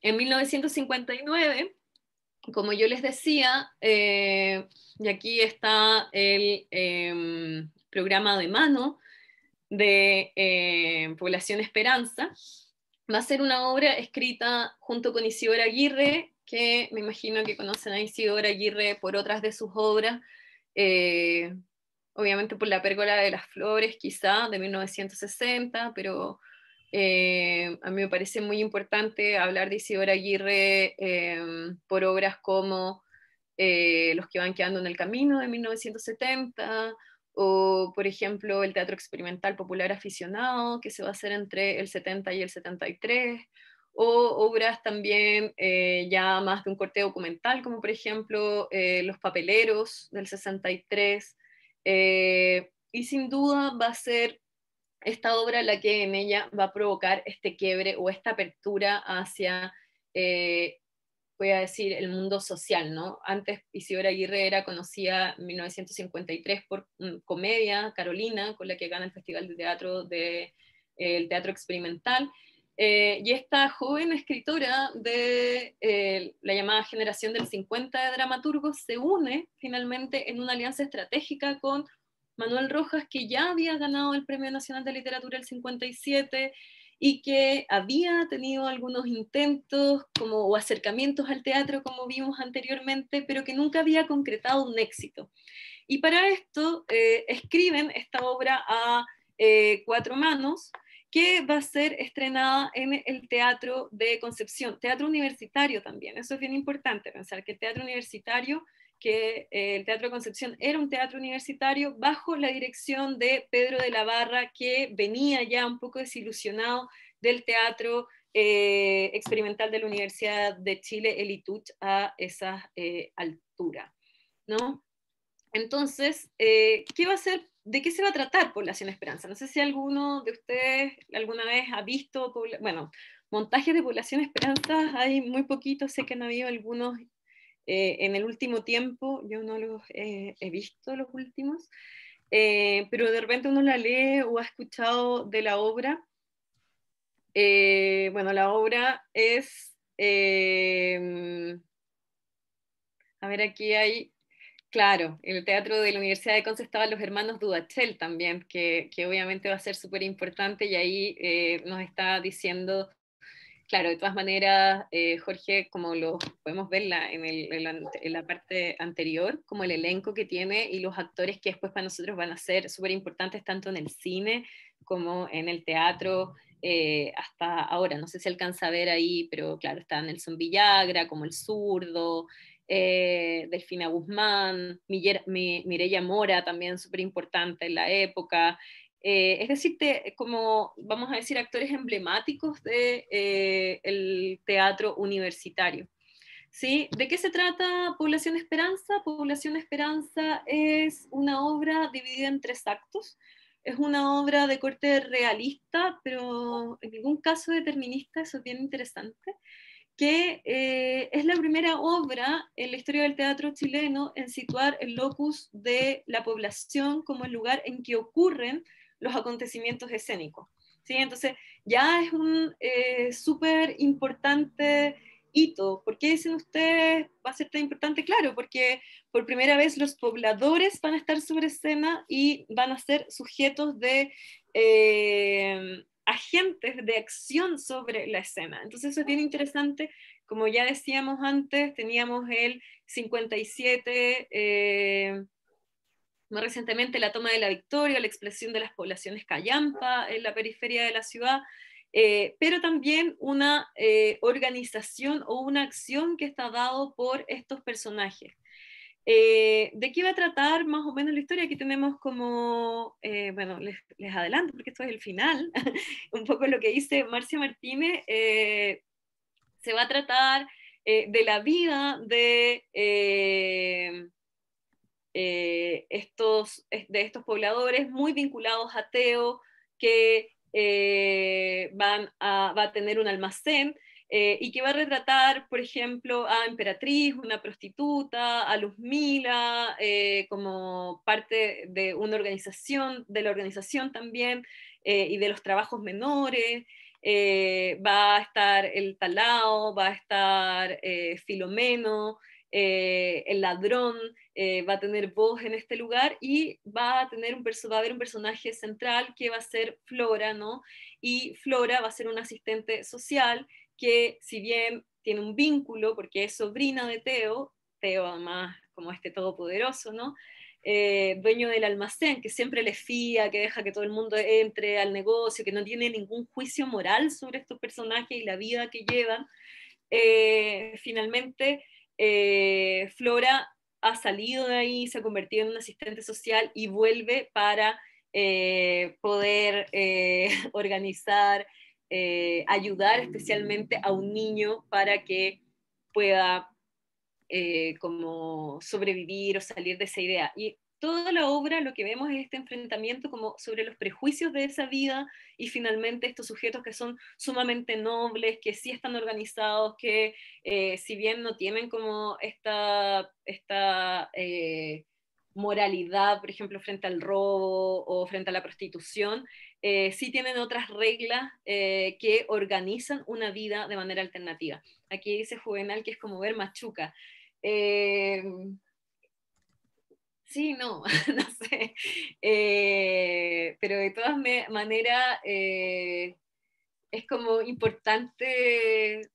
En 1959, como yo les decía, eh, y aquí está el em, programa de mano de em, Población Esperanza, va a ser una obra escrita junto con Isidora Aguirre, que me imagino que conocen a Isidora Aguirre por otras de sus obras, eh, obviamente por La Pérgola de las Flores, quizá, de 1960, pero eh, a mí me parece muy importante hablar de Isidora Aguirre eh, por obras como eh, Los que van quedando en el camino de 1970 o, por ejemplo, el Teatro Experimental Popular Aficionado, que se va a hacer entre el 70 y el 73, o obras también ya más de un corte documental, como por ejemplo Los Papeleros del 63. y sin duda va a ser esta obra la que en ella va a provocar este quiebre o esta apertura hacia, eh, voy a decir, el mundo social, ¿no? Antes Isidora Aguirre era conocida en 1953 por mm, comedia, Carolina, con la que gana el Festival de Teatro de, eh, el Teatro Experimental, eh, y esta joven escritora de la llamada generación del 50 de dramaturgos se une finalmente en una alianza estratégica con Manuel Rojas, que ya había ganado el Premio Nacional de Literatura el 57 y que había tenido algunos intentos como, o acercamientos al teatro, como vimos anteriormente, pero que nunca había concretado un éxito. Y para esto eh, escriben esta obra a eh, cuatro manos, que va a ser estrenada en el Teatro de Concepción, Teatro Universitario también. Eso es bien importante, pensar que el Teatro Universitario que eh, el Teatro Concepción era un teatro universitario bajo la dirección de Pedro de la Barra, que venía ya un poco desilusionado del teatro eh, experimental de la Universidad de Chile, el ITUCH, a esa eh, altura. ¿no? Entonces, ¿qué va a ser? ¿De qué se va a tratar Población Esperanza? No sé si alguno de ustedes alguna vez ha visto, bueno, montajes de Población Esperanza hay muy poquitos, sé que han habido algunos eh, en el último tiempo, yo no los he visto los últimos, eh, pero de repente uno la lee o ha escuchado de la obra. Eh, bueno, la obra es, a ver, aquí hay, claro, el teatro de la Universidad de Conce estaban los hermanos Dudachel también, que, que obviamente va a ser súper importante y ahí nos está diciendo claro, de todas maneras, eh, Jorge, como lo podemos ver en, la, parte anterior, como el elenco que tiene y los actores que después para nosotros van a ser súper importantes tanto en el cine como en el teatro. Eh, hasta ahora, no sé si alcanza a ver ahí, pero claro, está Nelson Villagra, como el zurdo, eh, Delfina Guzmán, Mireya Mora, también súper importante en la época, eh, es decir, como vamos a decir, actores emblemáticos del de, eh, teatro universitario. ¿Sí? ¿De qué se trata Población Esperanza? Población Esperanza es una obra dividida en tres actos. Es una obra de corte realista, pero en ningún caso determinista, eso es bien interesante, que eh, es la primera obra en la historia del teatro chileno en situar el locus de la población como el lugar en que ocurren los acontecimientos escénicos. ¿sí? Entonces, ya es un eh, súper importante hito. ¿Por qué dicen ustedes va a ser tan importante? Claro, porque por primera vez los pobladores van a estar sobre escena y van a ser sujetos de eh, agentes de acción sobre la escena. Entonces eso es bien interesante. Como ya decíamos antes, teníamos el 57... Más recientemente la toma de la Victoria, la expresión de las poblaciones Cayampa en la periferia de la ciudad, eh, pero también una eh, organización o una acción que está dado por estos personajes. Eh, ¿De qué va a tratar más o menos la historia? Aquí tenemos como, bueno, les, adelanto porque esto es el final, un poco lo que dice Marcia Martínez, se va a tratar de la vida de eh, estos, de estos pobladores muy vinculados a Teo, que eh, van va a tener un almacén eh, y que va a retratar, por ejemplo, a Emperatriz, una prostituta, a Luzmila, como parte de una organización, de la organización también, y de los trabajos menores. va a estar el Talao, va a estar Filomeno, el ladrón, eh, va a tener voz en este lugar y va a, tener un va a haber un personaje central que va a ser Flora, ¿no? Y Flora va a ser una asistente social que si bien tiene un vínculo porque es sobrina de Teo, Teo además como este todopoderoso, ¿no? Eh, dueño del almacén, que siempre le fía, que deja que todo el mundo entre al negocio, que no tiene ningún juicio moral sobre estos personajes y la vida que llevan, eh, finalmente Flora ha salido de ahí, se ha convertido en un asistente social y vuelve para eh, poder eh, organizar, eh, ayudar especialmente a un niño para que pueda como sobrevivir o salir de esa idea. Y toda la obra lo que vemos es este enfrentamiento como sobre los prejuicios de esa vida y finalmente estos sujetos que son sumamente nobles, que sí están organizados, que eh, si bien no tienen como esta, esta eh, moralidad, por ejemplo, frente al robo o frente a la prostitución, eh, sí tienen otras reglas que organizan una vida de manera alternativa. Aquí dice Juvenal que es como ver machuca. Sí, no, no sé. Eh, pero de todas maneras, eh, es como importante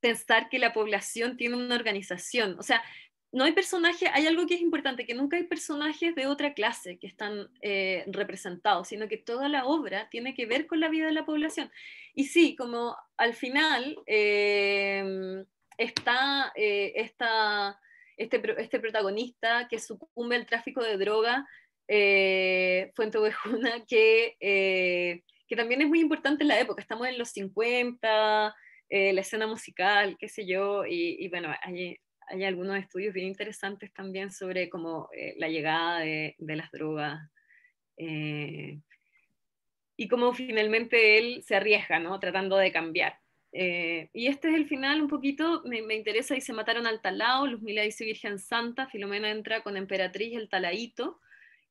pensar que la población tiene una organización. O sea, no hay personajes, hay algo que es importante, que nunca hay personajes de otra clase que están eh, representados, sino que toda la obra tiene que ver con la vida de la población. Y sí, como al final está esta este, este, protagonista que sucumbe al tráfico de droga, eh, Fuente Ovejuna, eh, que, también es muy importante en la época, estamos en los 50, eh, la escena musical, qué sé yo, y, bueno, hay, hay, algunos estudios bien interesantes también sobre como la llegada de, de las drogas y cómo finalmente él se arriesga, ¿no? Tratando de cambiar. Eh, y este es el final, un poquito me, me interesa, se mataron al talao, Luzmila dice Virgen Santa, Filomena entra con Emperatriz, el talaito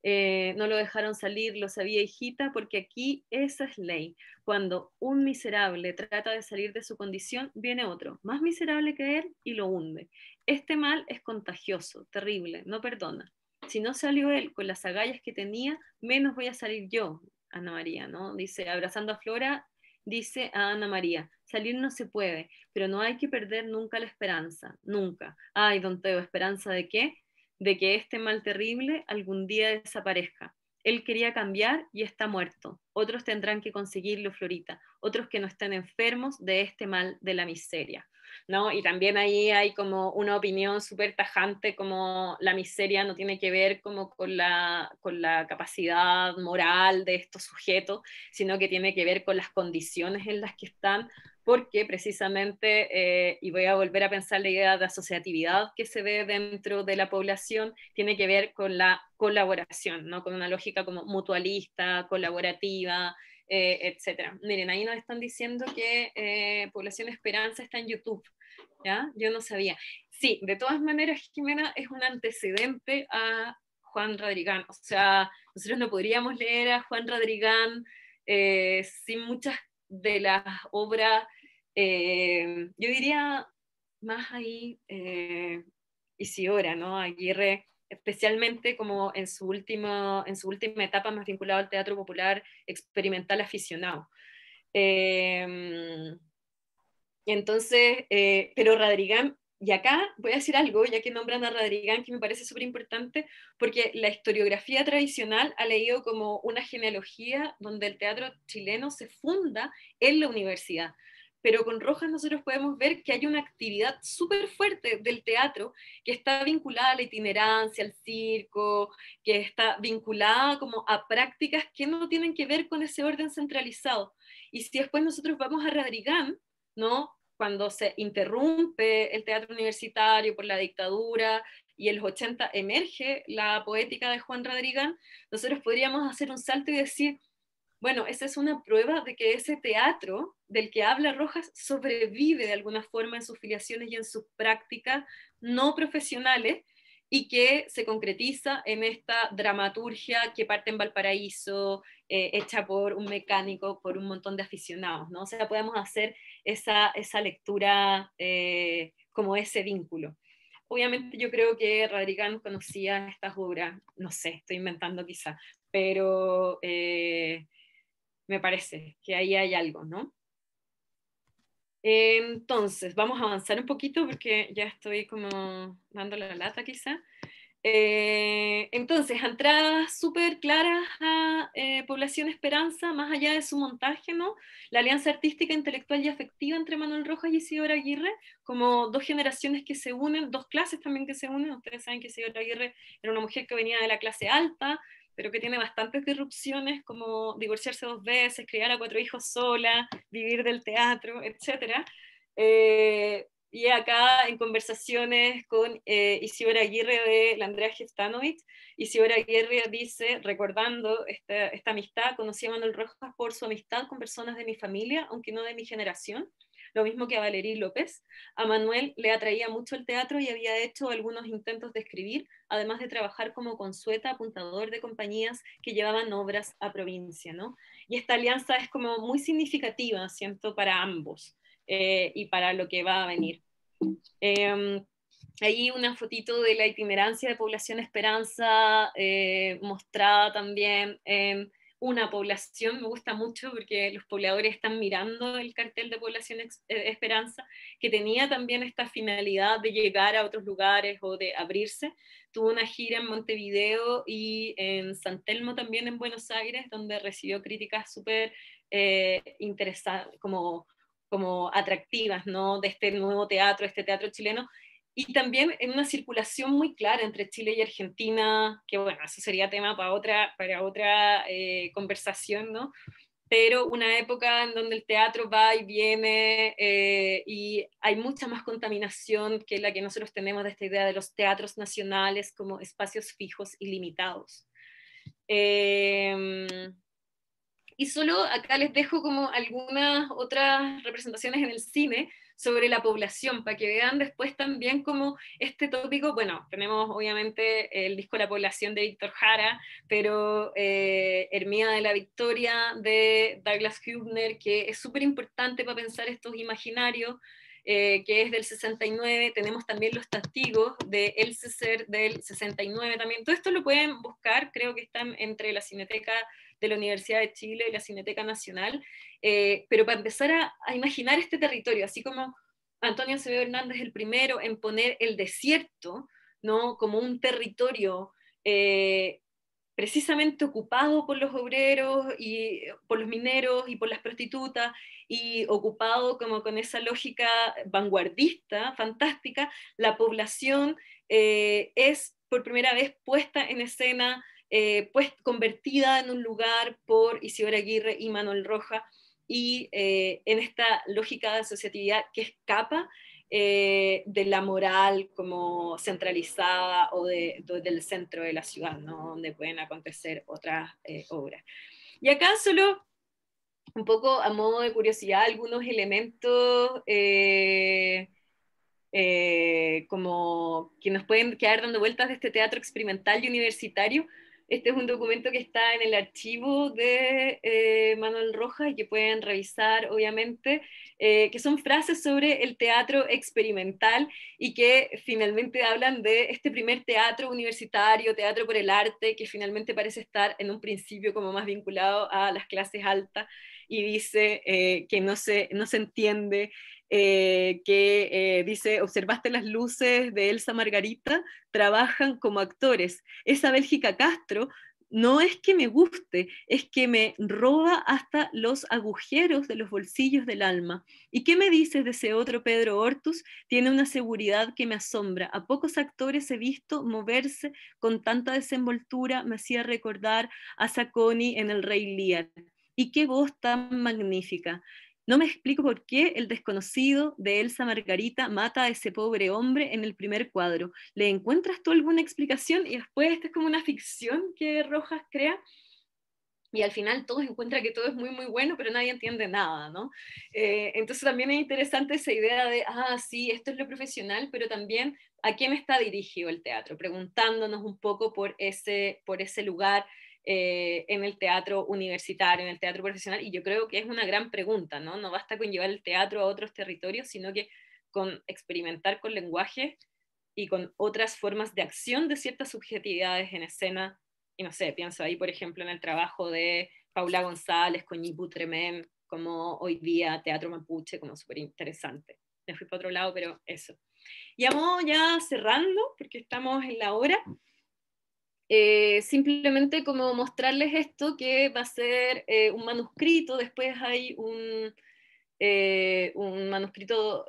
eh, no lo dejaron salir, lo sabía hijita, porque aquí esa es ley. Cuando un miserable trata de salir de su condición, viene otro, más miserable que él, y lo hunde. Este mal es contagioso, terrible, no perdona. Si no salió él con las agallas que tenía, menos voy a salir yo, Ana María, ¿no? Dice, abrazando a Flora, Dice a Ana María, salir no se puede, pero no hay que perder nunca la esperanza, nunca. Ay, don Teo, ¿esperanza de qué? De que este mal terrible algún día desaparezca. Él quería cambiar y está muerto. Otros tendrán que conseguirlo, Florita. Otros que no estén enfermos de este mal de la miseria. Y también ahí hay como una opinión súper tajante, como la miseria no tiene que ver como con la, capacidad moral de estos sujetos, sino que tiene que ver con las condiciones en las que están, porque precisamente, eh, y voy a volver a pensar la idea de asociatividad que se ve dentro de la población, tiene que ver con la colaboración, ¿no? con una lógica como mutualista, colaborativa, eh, etcétera. Miren, ahí nos están diciendo que eh, Población Esperanza está en YouTube, ¿ya? Yo no sabía. Sí, de todas maneras, Jimena es un antecedente a Juan Radrigán, o sea, nosotros no podríamos leer a Juan Radrigán eh, sin muchas de las obras, yo diría más ahí Isidora, ¿no? Aguirre especialmente como en su, última, etapa más vinculado al teatro popular experimental aficionado. Em, entonces, eh, pero Radrigán, y acá voy a decir algo, ya que nombran a Radrigán, que me parece súper importante, porque la historiografía tradicional ha leído como una genealogía donde el teatro chileno se funda en la universidad pero con Rojas nosotros podemos ver que hay una actividad súper fuerte del teatro que está vinculada a la itinerancia, al circo, que está vinculada como a prácticas que no tienen que ver con ese orden centralizado. Y si después nosotros vamos a Radrigán, ¿no? cuando se interrumpe el teatro universitario por la dictadura y en los 80 emerge la poética de Juan Radrigán, nosotros podríamos hacer un salto y decir, bueno, esa es una prueba de que ese teatro del que habla Rojas sobrevive de alguna forma en sus filiaciones y en sus prácticas no profesionales y que se concretiza en esta dramaturgia que parte en Valparaíso, eh, hecha por un mecánico, por un montón de aficionados, ¿no? O sea, podemos hacer esa, esa lectura eh, como ese vínculo. Obviamente yo creo que Radrigán conocía estas obras, no sé, estoy inventando quizá, pero eh, me parece que ahí hay algo, ¿no? Entonces, vamos a avanzar un poquito porque ya estoy como dando la lata quizá. Eh, entonces, entradas súper claras a eh, Población Esperanza, más allá de su montaje, ¿no? La alianza artística, intelectual y afectiva entre Manuel Rojas y Isidora Aguirre, como dos generaciones que se unen, dos clases también que se unen. Ustedes saben que Isidora Aguirre era una mujer que venía de la clase alta, creo que tiene bastantes disrupciones como divorciarse dos veces, criar a cuatro hijos sola, vivir del teatro, etc. Eh, y acá en conversaciones con eh, Isidora Aguirre de la Andrea Gestanovich, Isidora Aguirre dice, recordando esta, esta amistad, conocí a Manuel Rojas por su amistad con personas de mi familia, aunque no de mi generación lo mismo que a Valerí López. A Manuel le atraía mucho el teatro y había hecho algunos intentos de escribir, además de trabajar como consueta, apuntador de compañías que llevaban obras a provincia, ¿no? Y esta alianza es como muy significativa, siento, para ambos eh, y para lo que va a venir. Em, ahí una fotito de la itinerancia de Población Esperanza eh, mostrada también en... Em, una población, me gusta mucho porque los pobladores están mirando el cartel de Población eh, Esperanza, que tenía también esta finalidad de llegar a otros lugares o de abrirse. Tuvo una gira en Montevideo y en San Telmo también en Buenos Aires, donde recibió críticas súper eh, interesantes, como, como atractivas, ¿no? De este nuevo teatro, este teatro chileno, y también en una circulación muy clara entre Chile y Argentina, que bueno, eso sería tema para otra, para otra eh, conversación, ¿no? Pero una época en donde el teatro va y viene eh, y hay mucha más contaminación que la que nosotros tenemos de esta idea de los teatros nacionales como espacios fijos y limitados. Em, y solo acá les dejo como algunas otras representaciones en el cine sobre la población, para que vean después también como este tópico, bueno, tenemos obviamente el disco La población de Víctor Jara, pero eh, de la Victoria de Douglas Hübner, que es súper importante para pensar estos imaginarios, eh, que es del 69, tenemos también Los Testigos de El César del 69 también. Todo esto lo pueden buscar, creo que están entre la Cineteca de la Universidad de Chile y la Cineteca Nacional. Eh, pero para empezar a, imaginar este territorio, así como Antonio Acevedo Hernández el primero en poner el desierto ¿no? como un territorio eh, precisamente ocupado por los obreros y por los mineros y por las prostitutas y ocupado como con esa lógica vanguardista, fantástica, la población eh, es por primera vez puesta en escena, convertida en un lugar por Isidora Aguirre y Manuel Roja y eh, en esta lógica de asociatividad que escapa eh, de la moral como centralizada o del centro de la ciudad, ¿no? donde pueden acontecer otras eh, obras. Y acá solo, un poco a modo de curiosidad, algunos elementos como que nos pueden quedar dando vueltas de este teatro experimental y universitario, este es un documento que está en el archivo de eh, Manuel Rojas y que pueden revisar, obviamente, eh, que son frases sobre el teatro experimental y que finalmente hablan de este primer teatro universitario, teatro por el arte, que finalmente parece estar en un principio como más vinculado a las clases altas y dice eh, que no se, no se entiende eh, que eh, dice, observaste las luces de Elsa Margarita, trabajan como actores. Esa Bélgica Castro no es que me guste, es que me roba hasta los agujeros de los bolsillos del alma. ¿Y qué me dices de ese otro Pedro Hortus? Tiene una seguridad que me asombra. A pocos actores he visto moverse con tanta desenvoltura, me hacía recordar a Sacconi en El Rey Lear. Y qué voz tan magnífica. No me explico por qué el desconocido de Elsa Margarita mata a ese pobre hombre en el primer cuadro. ¿Le encuentras tú alguna explicación? Y después esta es como una ficción que Rojas crea. Y al final todos encuentran que todo es muy, muy bueno, pero nadie entiende nada, ¿no? Eh, entonces también es interesante esa idea de, ah, sí, esto es lo profesional, pero también a quién está dirigido el teatro, preguntándonos un poco por ese, por ese lugar eh, en el teatro universitario, en el teatro profesional? Y yo creo que es una gran pregunta, ¿no? No basta con llevar el teatro a otros territorios, sino que con experimentar con lenguaje y con otras formas de acción de ciertas subjetividades en escena. Y no sé, pienso ahí, por ejemplo, en el trabajo de Paula González con como hoy día Teatro Mapuche, como súper interesante. Me fui para otro lado, pero eso. Y vamos ya cerrando, porque estamos en la hora. Eh, simplemente como mostrarles esto que va a ser eh, un manuscrito, después hay un, eh, manuscrito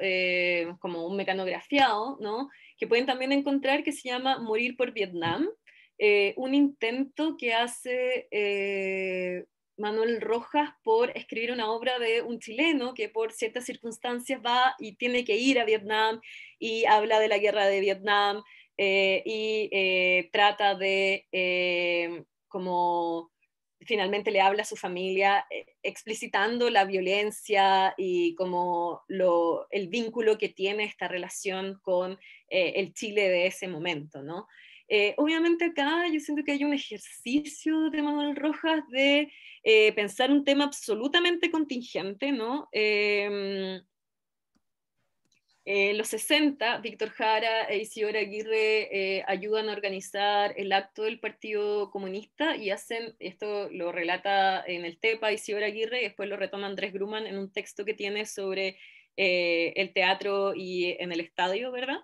como un mecanografiado, ¿no? que pueden también encontrar que se llama Morir por Vietnam, un intento que hace Manuel Rojas por escribir una obra de un chileno que por ciertas circunstancias va y tiene que ir a Vietnam y habla de la guerra de Vietnam eh, y eh, trata de eh, como finalmente le habla a su familia explicitando la violencia y como el vínculo que tiene esta relación con el Chile de ese momento, ¿no? obviamente acá yo siento que hay un ejercicio de Manuel Rojas de pensar un tema absolutamente contingente, ¿no? Eh, los 60, Víctor Jara e Isidora Aguirre eh, ayudan a organizar el acto del Partido Comunista y hacen, esto lo relata en el TEPA Isidora Aguirre y después lo retoma Andrés Grumman en un texto que tiene sobre eh, el teatro y en el estadio, ¿verdad?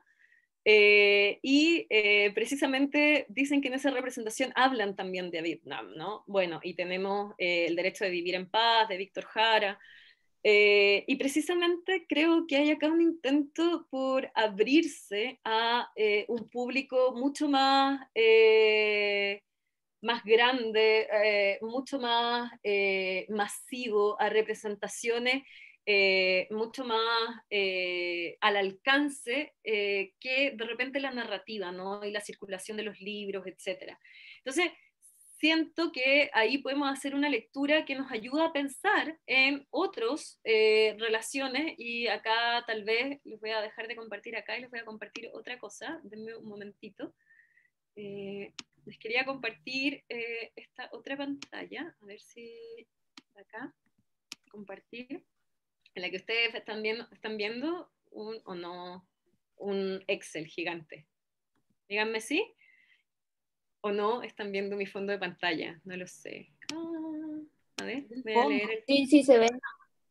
y precisamente dicen que en esa representación hablan también de Vietnam, ¿no? Bueno, y tenemos el derecho de vivir en paz de Víctor Jara, eh, y precisamente creo que hay acá un intento por abrirse a eh, un público mucho más, eh, más grande, mucho más masivo, a representaciones mucho más al alcance que de repente la narrativa y la circulación de los libros, etc. Entonces, siento que ahí podemos hacer una lectura que nos ayuda a pensar en otras eh, relaciones y acá tal vez les voy a dejar de compartir acá y les voy a compartir otra cosa, denme un momentito. Eh, les quería compartir eh, esta otra pantalla, a ver si acá, compartir, en la que ustedes están viendo, están viendo un, o no, un Excel gigante. Díganme sí o no están viendo mi fondo de pantalla, no lo sé. Ah, a ver, Sí, sí, se ve.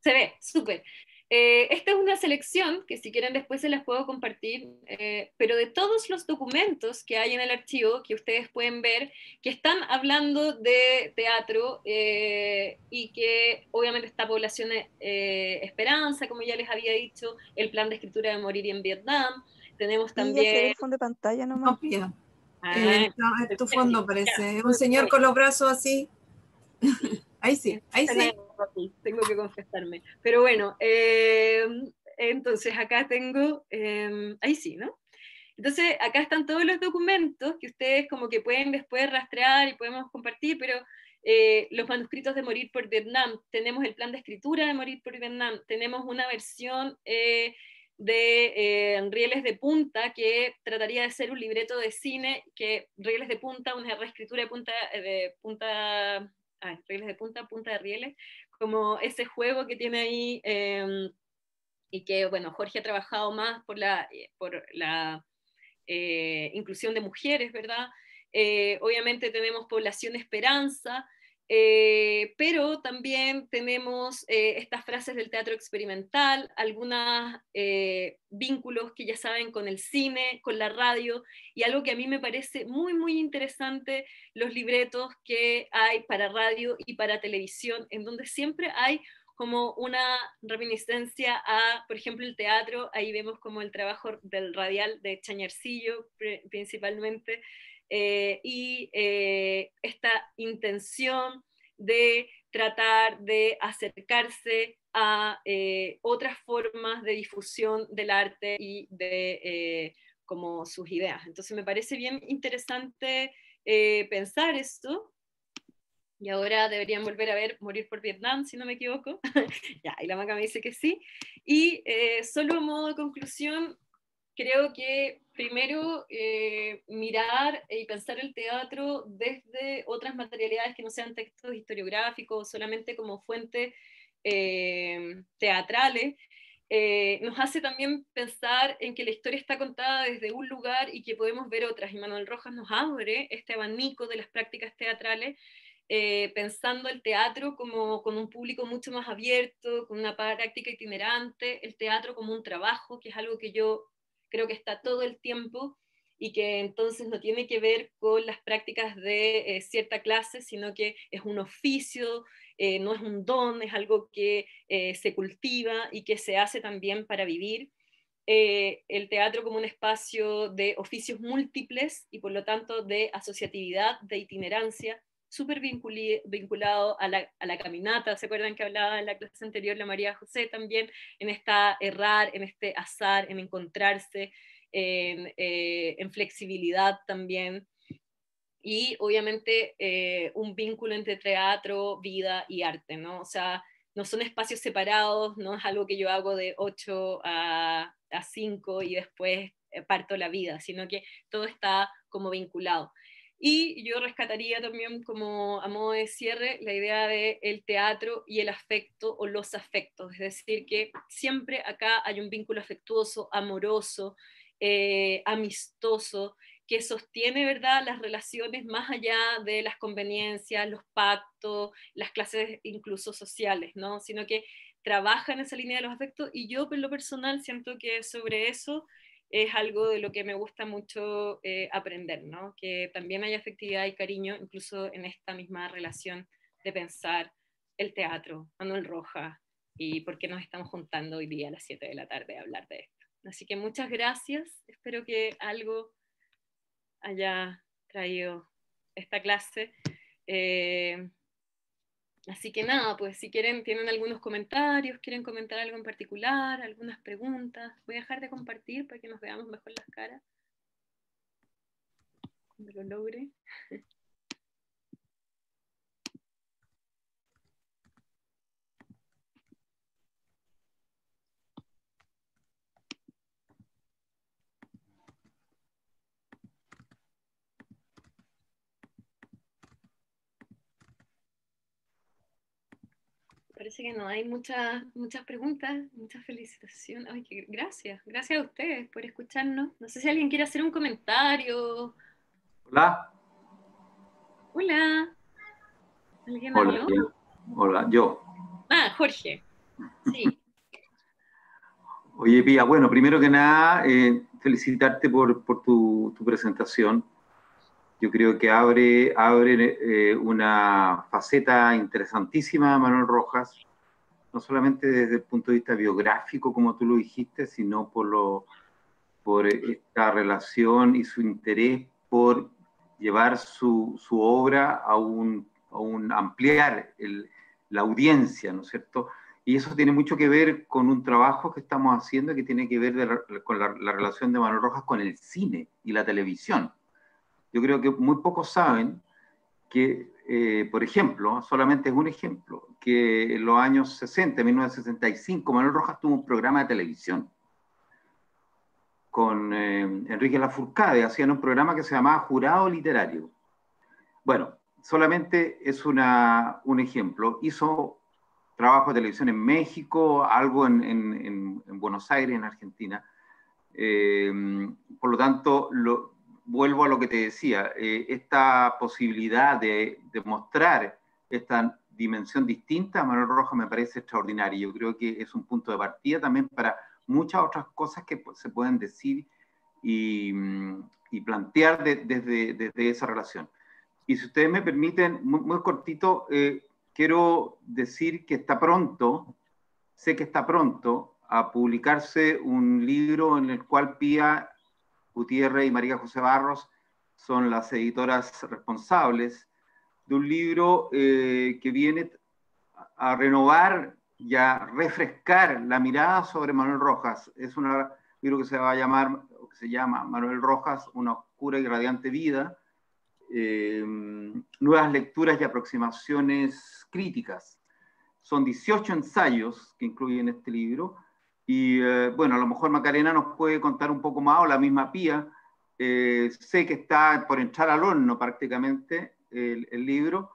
Se ve, súper. Eh, esta es una selección que si quieren después se las puedo compartir, eh, pero de todos los documentos que hay en el archivo que ustedes pueden ver, que están hablando de teatro eh, y que obviamente está Población Esperanza, como ya les había dicho, el plan de escritura de Morir en Vietnam, tenemos también... el fondo de pantalla nomás. Ah, no, es tu fondo parece. un señor con los brazos así. ahí sí, ahí sí. Tengo que confesarme. Pero bueno, em, entonces acá tengo, em, ahí sí, ¿no? Entonces acá están todos los documentos que ustedes como que pueden después rastrear y podemos compartir, pero eh, los manuscritos de Morir por Vietnam, tenemos el plan de escritura de Morir por Vietnam, tenemos una versión eh, de eh, Rieles de Punta, que trataría de ser un libreto de cine, que Rieles de Punta, una reescritura de Punta, eh, de punta Rieles de Punta, Punta de Rieles, como ese juego que tiene ahí, em, y que, bueno, Jorge ha trabajado más por la, eh, inclusión de mujeres, ¿verdad? obviamente tenemos Población Esperanza, eh, pero también tenemos eh, estas frases del teatro experimental, algunos eh, vínculos que ya saben con el cine, con la radio, y algo que a mí me parece muy, muy interesante, los libretos que hay para radio y para televisión, en donde siempre hay como una reminiscencia a, por ejemplo, el teatro, ahí vemos como el trabajo del radial de Chañarcillo principalmente, eh, y eh, esta intención de tratar de acercarse a eh, otras formas de difusión del arte y de como sus ideas. Entonces me parece bien interesante pensar esto. Y ahora deberían volver a ver Morir por Vietnam, si no me equivoco. ya, y la maca me dice que sí. Y solo a modo de conclusión, creo que primero eh, mirar y pensar el teatro desde otras materialidades que no sean textos historiográficos, solamente como fuentes eh, teatrales, eh, nos hace también pensar en que la historia está contada desde un lugar y que podemos ver otras. Y Manuel Rojas nos abre este abanico de las prácticas teatrales, pensando el teatro como con un público mucho más abierto, con una práctica itinerante, el teatro como un trabajo, que es algo que yo creo que está todo el tiempo y que entonces no tiene que ver con las prácticas de eh, cierta clase, sino que es un oficio, eh, no es un don, es algo que eh, se cultiva y que se hace también para vivir. el teatro como un espacio de oficios múltiples y por lo tanto de asociatividad, de itinerancia, súper vinculado a la, caminata. ¿Se acuerdan que hablaba en la clase anterior la María José también? En esta errar, en este azar, en encontrarse, en, eh, flexibilidad también. Y obviamente eh, un vínculo entre teatro, vida y arte, ¿no? O sea, no son espacios separados, no es algo que yo hago de 8 a, a 5 y después eh, parto la vida, sino que todo está como vinculado. Y yo rescataría también como a modo de cierre la idea de el teatro y el afecto o los afectos, es decir, que siempre acá hay un vínculo afectuoso, amoroso, eh, amistoso, que sostiene ¿verdad? las relaciones más allá de las conveniencias, los pactos, las clases incluso sociales, ¿no? sino que trabaja en esa línea de los afectos y yo por lo personal siento que sobre eso es algo de lo que me gusta mucho eh, aprender, que también hay afectividad y cariño, incluso en esta misma relación de pensar el teatro, Manuel Roja, y por qué nos estamos juntando hoy día a las 7 de la tarde a hablar de esto. Así que muchas gracias, espero que algo haya traído esta clase. Eh, Así que nada, pues si quieren, tienen algunos comentarios, quieren comentar algo en particular, algunas preguntas. Voy a dejar de compartir para que nos veamos mejor las caras. Cuando lo logre. parece que no hay muchas, muchas preguntas, muchas felicitaciones. Ay, gracias, gracias a ustedes por escucharnos. No sé si alguien quiere hacer un comentario. Hola. Hola. ¿Alguien Hola, habló? Yo. Hola, yo. Ah, Jorge. Sí. Oye, Pía, bueno, primero que nada, eh, felicitarte por, tu, tu, presentación yo creo que abre, abre eh, una faceta interesantísima a Manuel Rojas, no solamente desde el punto de vista biográfico, como tú lo dijiste, sino por, lo, por esta relación y su interés por llevar su, su obra a un, a un ampliar la audiencia, ¿no es cierto? Y eso tiene mucho que ver con un trabajo que estamos haciendo que tiene que ver con la, la relación de Manuel Rojas con el cine y la televisión yo creo que muy pocos saben que, eh, por ejemplo, solamente es un ejemplo, que en los años 60, 1965, Manuel Rojas tuvo un programa de televisión con Enrique eh, Enrique Lafourcade, hacían un programa que se llamaba Jurado Literario. Bueno, solamente es una, un ejemplo. Hizo trabajo de televisión en México, algo en, Buenos Aires, en Argentina. Eh, por lo tanto, lo, vuelvo a lo que te decía, eh, esta posibilidad de, mostrar esta dimensión distinta a Manuel Rojas me parece extraordinaria. Yo creo que es un punto de partida también para muchas otras cosas que se pueden decir y, mm, plantear desde, desde, esa relación. Y si ustedes me permiten, muy, cortito, eh, quiero decir que está pronto, sé que está pronto, a publicarse un libro en el cual Pía Gutiérrez y María José Barros son las editoras responsables de un libro eh, que viene a renovar y a refrescar la mirada sobre Manuel Rojas. Es un libro que se va a llamar, que se llama Manuel Rojas, una oscura y radiante vida, eh, nuevas lecturas y aproximaciones críticas. Son 18 ensayos que incluyen este libro y eh, bueno, a lo mejor Macarena nos puede contar un poco más, o la misma Pía. Eh, sé que está por entrar al horno prácticamente el, libro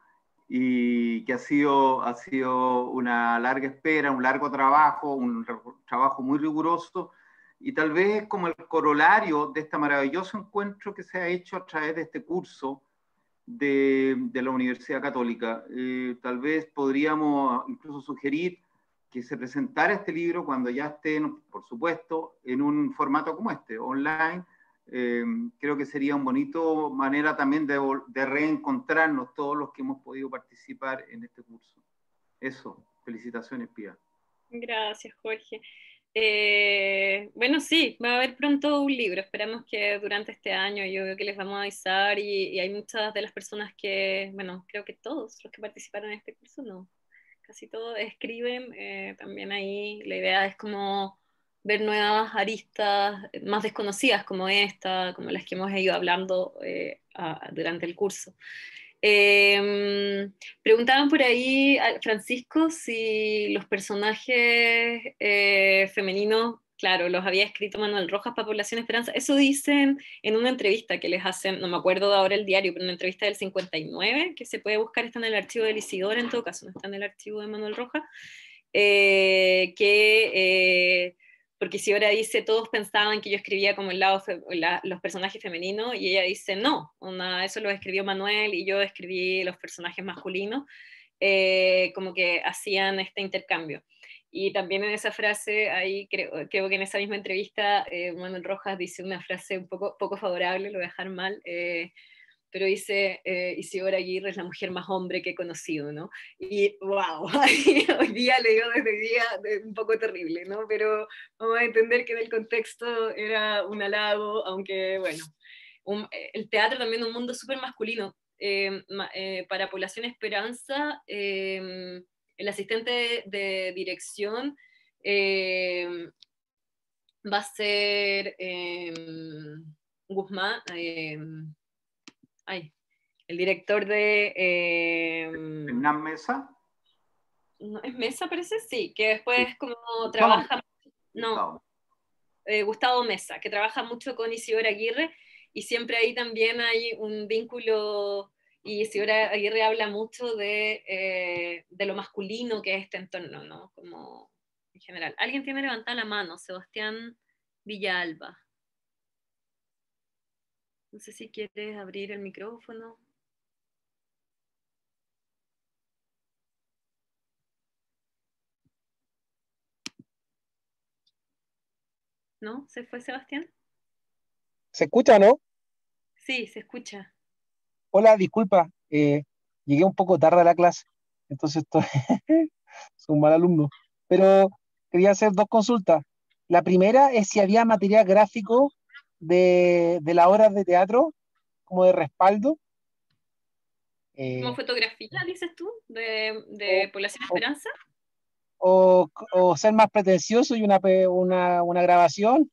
y que ha sido, ha sido una larga espera, un largo trabajo, un trabajo muy riguroso y tal vez como el corolario de este maravilloso encuentro que se ha hecho a través de este curso de, la Universidad Católica. Eh, tal vez podríamos incluso sugerir que se presentara este libro cuando ya esté, por supuesto, en un formato como este, online. Eh, creo que sería una bonita manera también de, reencontrarnos todos los que hemos podido participar en este curso. Eso, felicitaciones, Pia. Gracias, Jorge. Eh, bueno, sí, va a haber pronto un libro. Esperamos que durante este año yo veo que les vamos a avisar y hay muchas de las personas que, bueno, creo que todos los que participaron en este curso no, casi todos escriben, eh, también ahí la idea es como ver nuevas aristas más desconocidas como esta, como las que hemos ido hablando eh, durante el curso. Em, preguntaban por ahí, ah, Francisco, si los personajes eh, femeninos Claro, los había escrito Manuel Rojas para Población Esperanza. Eso dicen en una entrevista que les hacen, no me acuerdo de ahora el diario, pero en una entrevista del 59, que se puede buscar, está en el archivo del Isidora, en todo caso, no está en el archivo de Manuel Rojas, eh, que, eh, porque Isidora dice, todos pensaban que yo escribía como el lado los personajes femeninos, y ella dice, no, eso lo escribió Manuel y yo escribí los personajes masculinos, eh, como que hacían este intercambio. Y también en esa frase, ahí creo, que en esa misma entrevista, eh, Manuel Rojas dice una frase un poco, poco favorable, lo voy a dejar mal, eh, pero dice, eh, Isidora Aguirre es la mujer más hombre que he conocido, ¿no? Y wow, hoy día le digo desde día un poco terrible, ¿no? Pero vamos a entender que en el contexto era un halago, aunque bueno, eh, el teatro también es un mundo súper masculino. para Población Esperanza, el asistente de, dirección eh, va a ser eh, Guzmán, eh, el director de... una Mesa. No, ¿Es Mesa parece? Sí, que después como trabaja... No, Gustavo Mesa, que trabaja mucho con Isidora Aguirre y siempre ahí también hay un vínculo y Isidora Aguirre habla mucho de, eh, de, lo masculino que es este entorno, ¿no? Como en general. Alguien tiene levantada la mano, Sebastián Villalba. No sé si quieres abrir el micrófono. ¿No? ¿Se fue Sebastián? ¿Se escucha, no? Sí, se escucha. Hola, disculpa, eh, llegué un poco tarde a la clase, entonces estoy, soy un mal alumno. Pero quería hacer dos consultas. La primera es si había material gráfico de, de las obras de teatro, como de respaldo. Eh, ¿Como fotografía, dices tú, de, Población Esperanza? O, ser más pretencioso y una grabación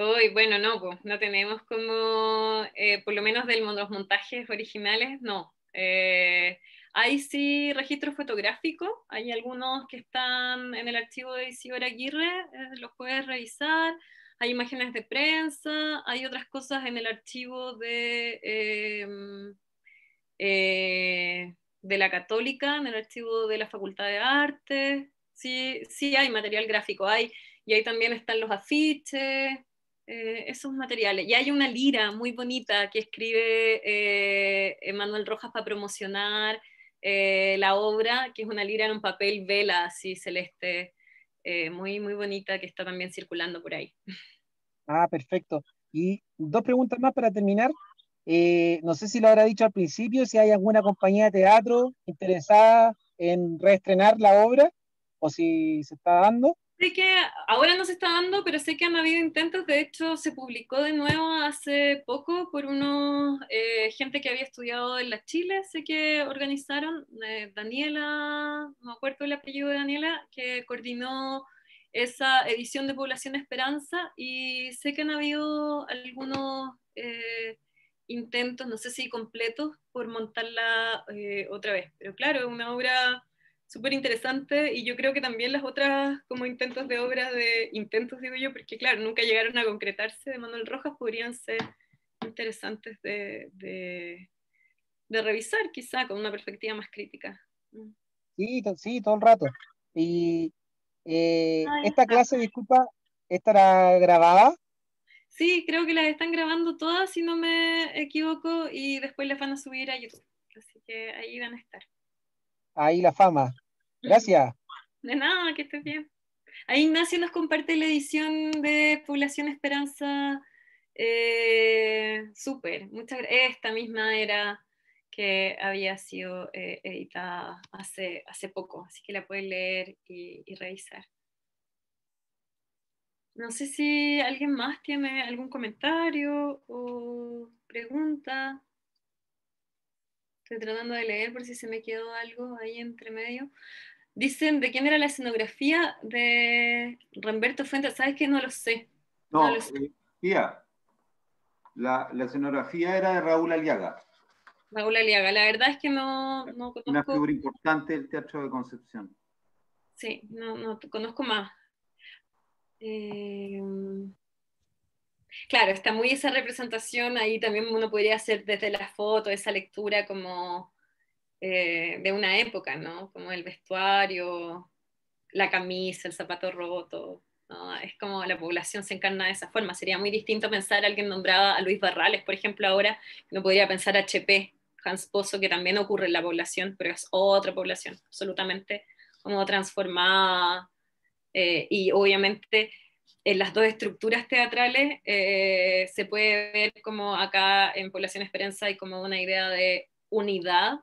Uy, bueno, no, no tenemos como, eh, por lo menos de los montajes originales, no. Eh, hay sí registros fotográficos, hay algunos que están en el archivo de Isidora Aguirre, eh, los puedes revisar, hay imágenes de prensa, hay otras cosas en el archivo de, em, de la Católica, en el archivo de la Facultad de Arte, sí, sí hay material gráfico, hay, y ahí también están los afiches, eh, esos materiales. Y hay una lira muy bonita que escribe eh, Emanuel Rojas para promocionar eh, la obra, que es una lira en un papel vela así celeste, eh, muy, muy bonita, que está también circulando por ahí. Ah, perfecto. Y dos preguntas más para terminar. no sé si lo habrá dicho al principio, si hay alguna compañía de teatro interesada en reestrenar la obra o si se está dando sé que ahora no se está dando, pero sé que han habido intentos. De hecho, se publicó de nuevo hace poco por unos eh, gente que había estudiado en la Chile. Sé que organizaron eh, Daniela, no acuerdo el apellido de Daniela, que coordinó esa edición de Población Esperanza. Y sé que han habido algunos eh, intentos, no sé si completos, por montarla otra vez. Pero claro, es una obra súper interesante y yo creo que también las otras como intentos de obras de intentos digo yo porque claro nunca llegaron a concretarse de Manuel Rojas podrían ser interesantes de, de, revisar quizá con una perspectiva más crítica mm. sí sí todo el rato y eh, esta clase disculpa estará grabada sí creo que las están grabando todas si no me equivoco y después las van a subir a YouTube así que ahí van a estar ahí la fama. Gracias. De nada, que estés bien. Ahí Ignacio nos comparte la edición de Población Esperanza. Eh, Súper, muchas gracias. Esta misma era que había sido eh, editada hace, hace poco, así que la pueden leer y revisar. No sé si alguien más tiene algún comentario o pregunta. Estoy tratando de leer por si se me quedó algo ahí entre medio. Dicen, ¿de quién era la escenografía de Ramberto Fuentes? ¿Sabes qué? No lo sé. No, eh, la, escenografía era de Raúl Aliaga. Raúl Aliaga, la verdad es que no, no conozco. Una figura importante del Teatro de Concepción. Sí, no, no conozco más. Eh, Claro, está muy esa representación ahí también uno podría hacer desde la foto, esa lectura como eh, de una época, ¿no? Como el vestuario, la camisa, el zapato roto. Es como la población se encarna de esa forma. Sería muy distinto pensar a alguien nombrado a Luis Barrales, por ejemplo, ahora, no podría pensar a HP, Hans Pozo, que también ocurre en la población, pero es otra población, absolutamente como transformada. Eh, y obviamente en las dos estructuras teatrales eh, se puede ver como acá en Población Esperanza hay como una idea de unidad,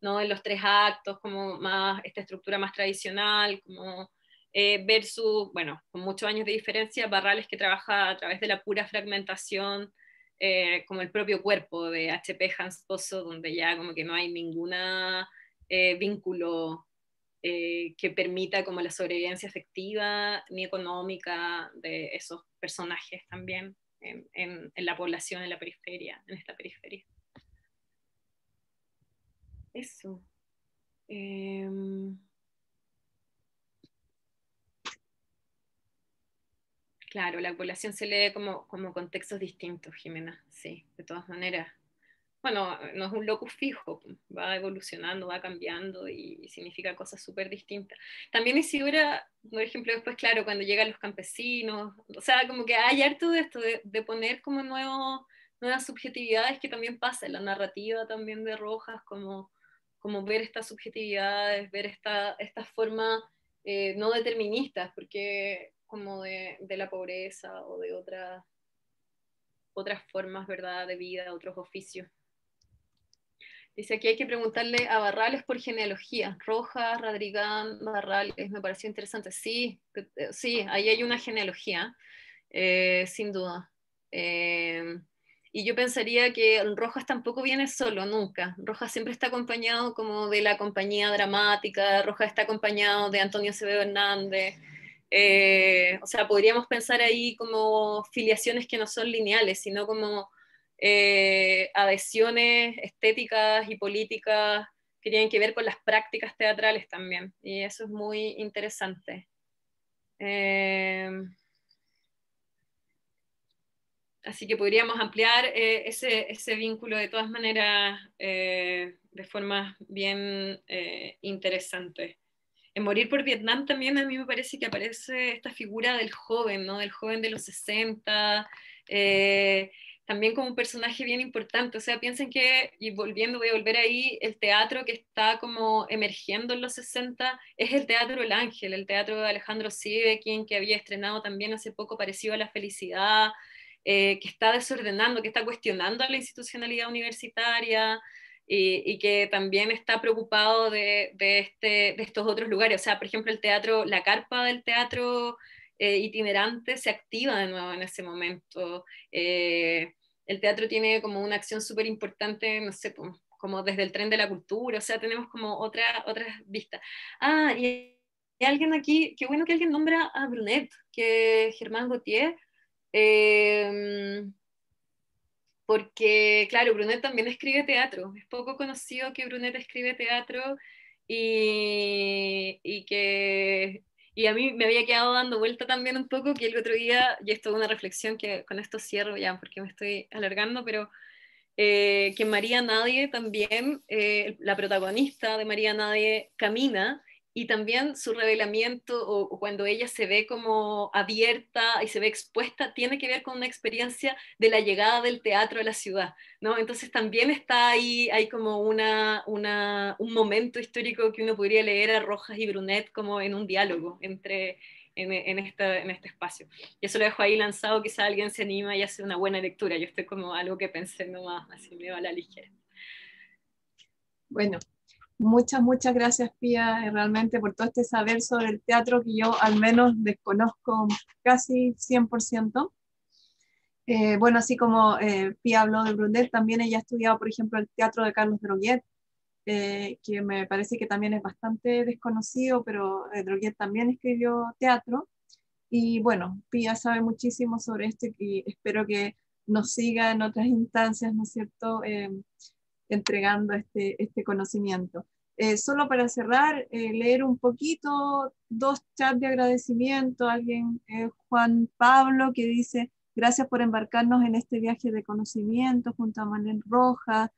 ¿no? En los tres actos, como más esta estructura más tradicional, como eh, versus, bueno, con muchos años de diferencia, Barrales que trabaja a través de la pura fragmentación, eh, como el propio cuerpo de HP Hans Pozo, donde ya como que no hay ninguna vínculo eh, que permita como la sobrevivencia efectiva ni económica de esos personajes también en, la población, en la periferia, en esta periferia. Eso. Em, claro, la población se lee como, como contextos distintos, Jimena, sí, de todas maneras bueno, no es un locus fijo, va evolucionando, va cambiando y significa cosas súper distintas. También Isidora, por ejemplo, después, claro, cuando llegan los campesinos, o sea, como que hay harto de esto, de, poner como nuevas subjetividades que también pasa en la narrativa también de Rojas, como, como ver estas subjetividades, ver esta, esta forma eh, no deterministas, porque como de, de la pobreza o de otras otras formas, ¿verdad?, de vida, otros oficios. Dice aquí, hay que preguntarle a Barrales por genealogía. Rojas, Radrigán, Barrales, me pareció interesante. Sí, eh, sí, ahí hay una genealogía, eh, sin duda. Em, y yo pensaría que Rojas tampoco viene solo, nunca. Rojas siempre está acompañado como de la compañía dramática, Rojas está acompañado de Antonio Acevedo Hernández. Eh, o sea, podríamos pensar ahí como filiaciones que no son lineales, sino como eh, adhesiones estéticas y políticas que tienen que ver con las prácticas teatrales también, y eso es muy interesante. Eh, así que podríamos ampliar eh, ese, vínculo de todas maneras de forma bien interesante En Morir por Vietnam también a mí me parece que aparece esta figura del joven, ¿no? del joven de los 60 también como un personaje bien importante. O sea, piensen que, y volviendo, voy a volver ahí, el teatro que está como emergiendo en los 60 es el Teatro El Ángel, el teatro de Alejandro quien que había estrenado también hace poco Parecido a la Felicidad, eh, que está desordenando, que está cuestionando a la institucionalidad universitaria. Y, que también está preocupado de, de, este, de estos otros lugares. O sea, por ejemplo, el teatro, la carpa del teatro eh, itinerante se activa de nuevo en ese momento. Eh, el teatro tiene como una acción súper importante, no sé, como desde el tren de la cultura, o sea, tenemos como otra, otras vistas. Ah, y alguien aquí, qué bueno que alguien nombra a Brunet, que Germán Gautier, em, porque, claro, Brunet también escribe teatro, es poco conocido que Brunet escribe teatro y que y a mí me había quedado dando vuelta también un poco que el otro día, y esto es una reflexión que con esto cierro ya porque me estoy alargando, pero eh, que María Nadie también, eh, la protagonista de María Nadie, camina y también su revelamiento o, cuando ella se ve como abierta y se ve expuesta tiene que ver con una experiencia de la llegada del teatro a la ciudad, ¿no? Entonces también está ahí, hay como una, un momento histórico que uno podría leer a Rojas y Brunet como en un diálogo entre... En, en este espacio. Y eso lo dejo ahí lanzado, quizá alguien se anima y hace una buena lectura. Yo estoy como algo que pensé nomás, así me va a la ligera. Bueno, Muchas, muchas gracias, Pía, eh, realmente por todo este saber sobre el teatro que yo al menos desconozco casi 100%. Eh, bueno, así como eh, Pía habló de Brunel, también ella ha estudiado, por ejemplo, el teatro de Carlos Droguet, eh, que me parece que también es bastante desconocido, pero Droguet también escribió teatro. Y bueno, Pía sabe muchísimo sobre esto y espero que nos siga en otras instancias, ¿no es cierto?, em, entregando este, este conocimiento. Eh, solo para cerrar, eh, leer un poquito, dos chats de agradecimiento, alguien, eh, Juan Pablo, que dice, gracias por embarcarnos en este viaje de conocimiento junto a Manuel Roja,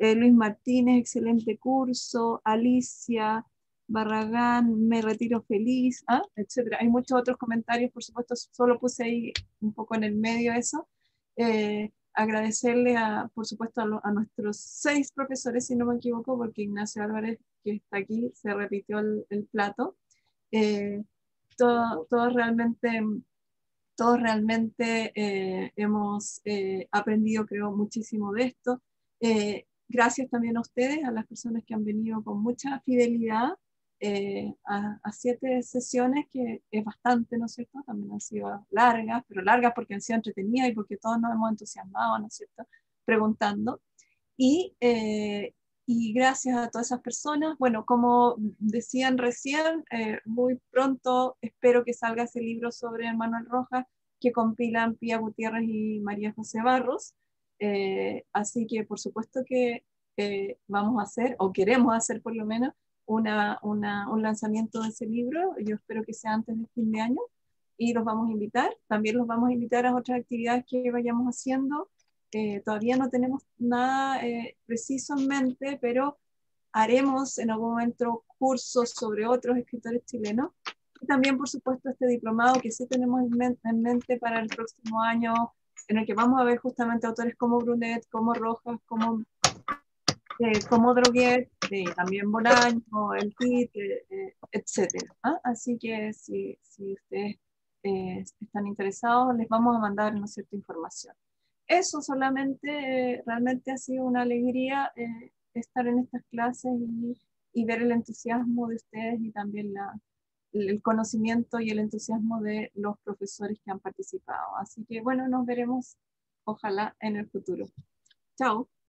Luis Martínez, excelente curso, Alicia Barragán, me retiro feliz, ¿ah? etc. Hay muchos otros comentarios, por supuesto, solo puse ahí un poco en el medio eso agradecerle, a, por supuesto, a, nuestros seis profesores, si no me equivoco, porque Ignacio Álvarez, que está aquí, se repitió el, plato. Eh, todos todo realmente, todo realmente eh, hemos eh, aprendido, creo, muchísimo de esto. gracias también a ustedes, a las personas que han venido con mucha fidelidad eh, a, siete sesiones, que es bastante, ¿no es cierto? También han sido largas, pero largas porque han sido entretenidas y porque todos nos hemos entusiasmado, ¿no es cierto? Preguntando. Y, eh, y gracias a todas esas personas, bueno, como decían recién, eh, muy pronto espero que salga ese libro sobre Manuel Rojas que compilan Pía Gutiérrez y María José Barros. así que por supuesto que vamos a hacer, o queremos hacer por lo menos, una, un lanzamiento de ese libro. Yo espero que sea antes del fin de año y los vamos a invitar. También los vamos a invitar a otras actividades que vayamos haciendo. Eh, todavía no tenemos nada eh, preciso en mente, pero haremos en algún momento cursos sobre otros escritores chilenos. Y también, por supuesto, este diplomado que sí tenemos en, mente para el próximo año, en el que vamos a ver justamente autores como Brunet, como Rojas, como, eh, como también Bolaño, el kit, etc. Eh, etcétera. ¿ah? Así que si, si ustedes eh, están interesados, les vamos a mandar una cierta información. Eso solamente, eh, realmente ha sido una alegría estar en estas clases y, y, ver el entusiasmo de ustedes y también la, el conocimiento y el entusiasmo de los profesores que han participado. Así que bueno, nos veremos ojalá en el futuro. Chao.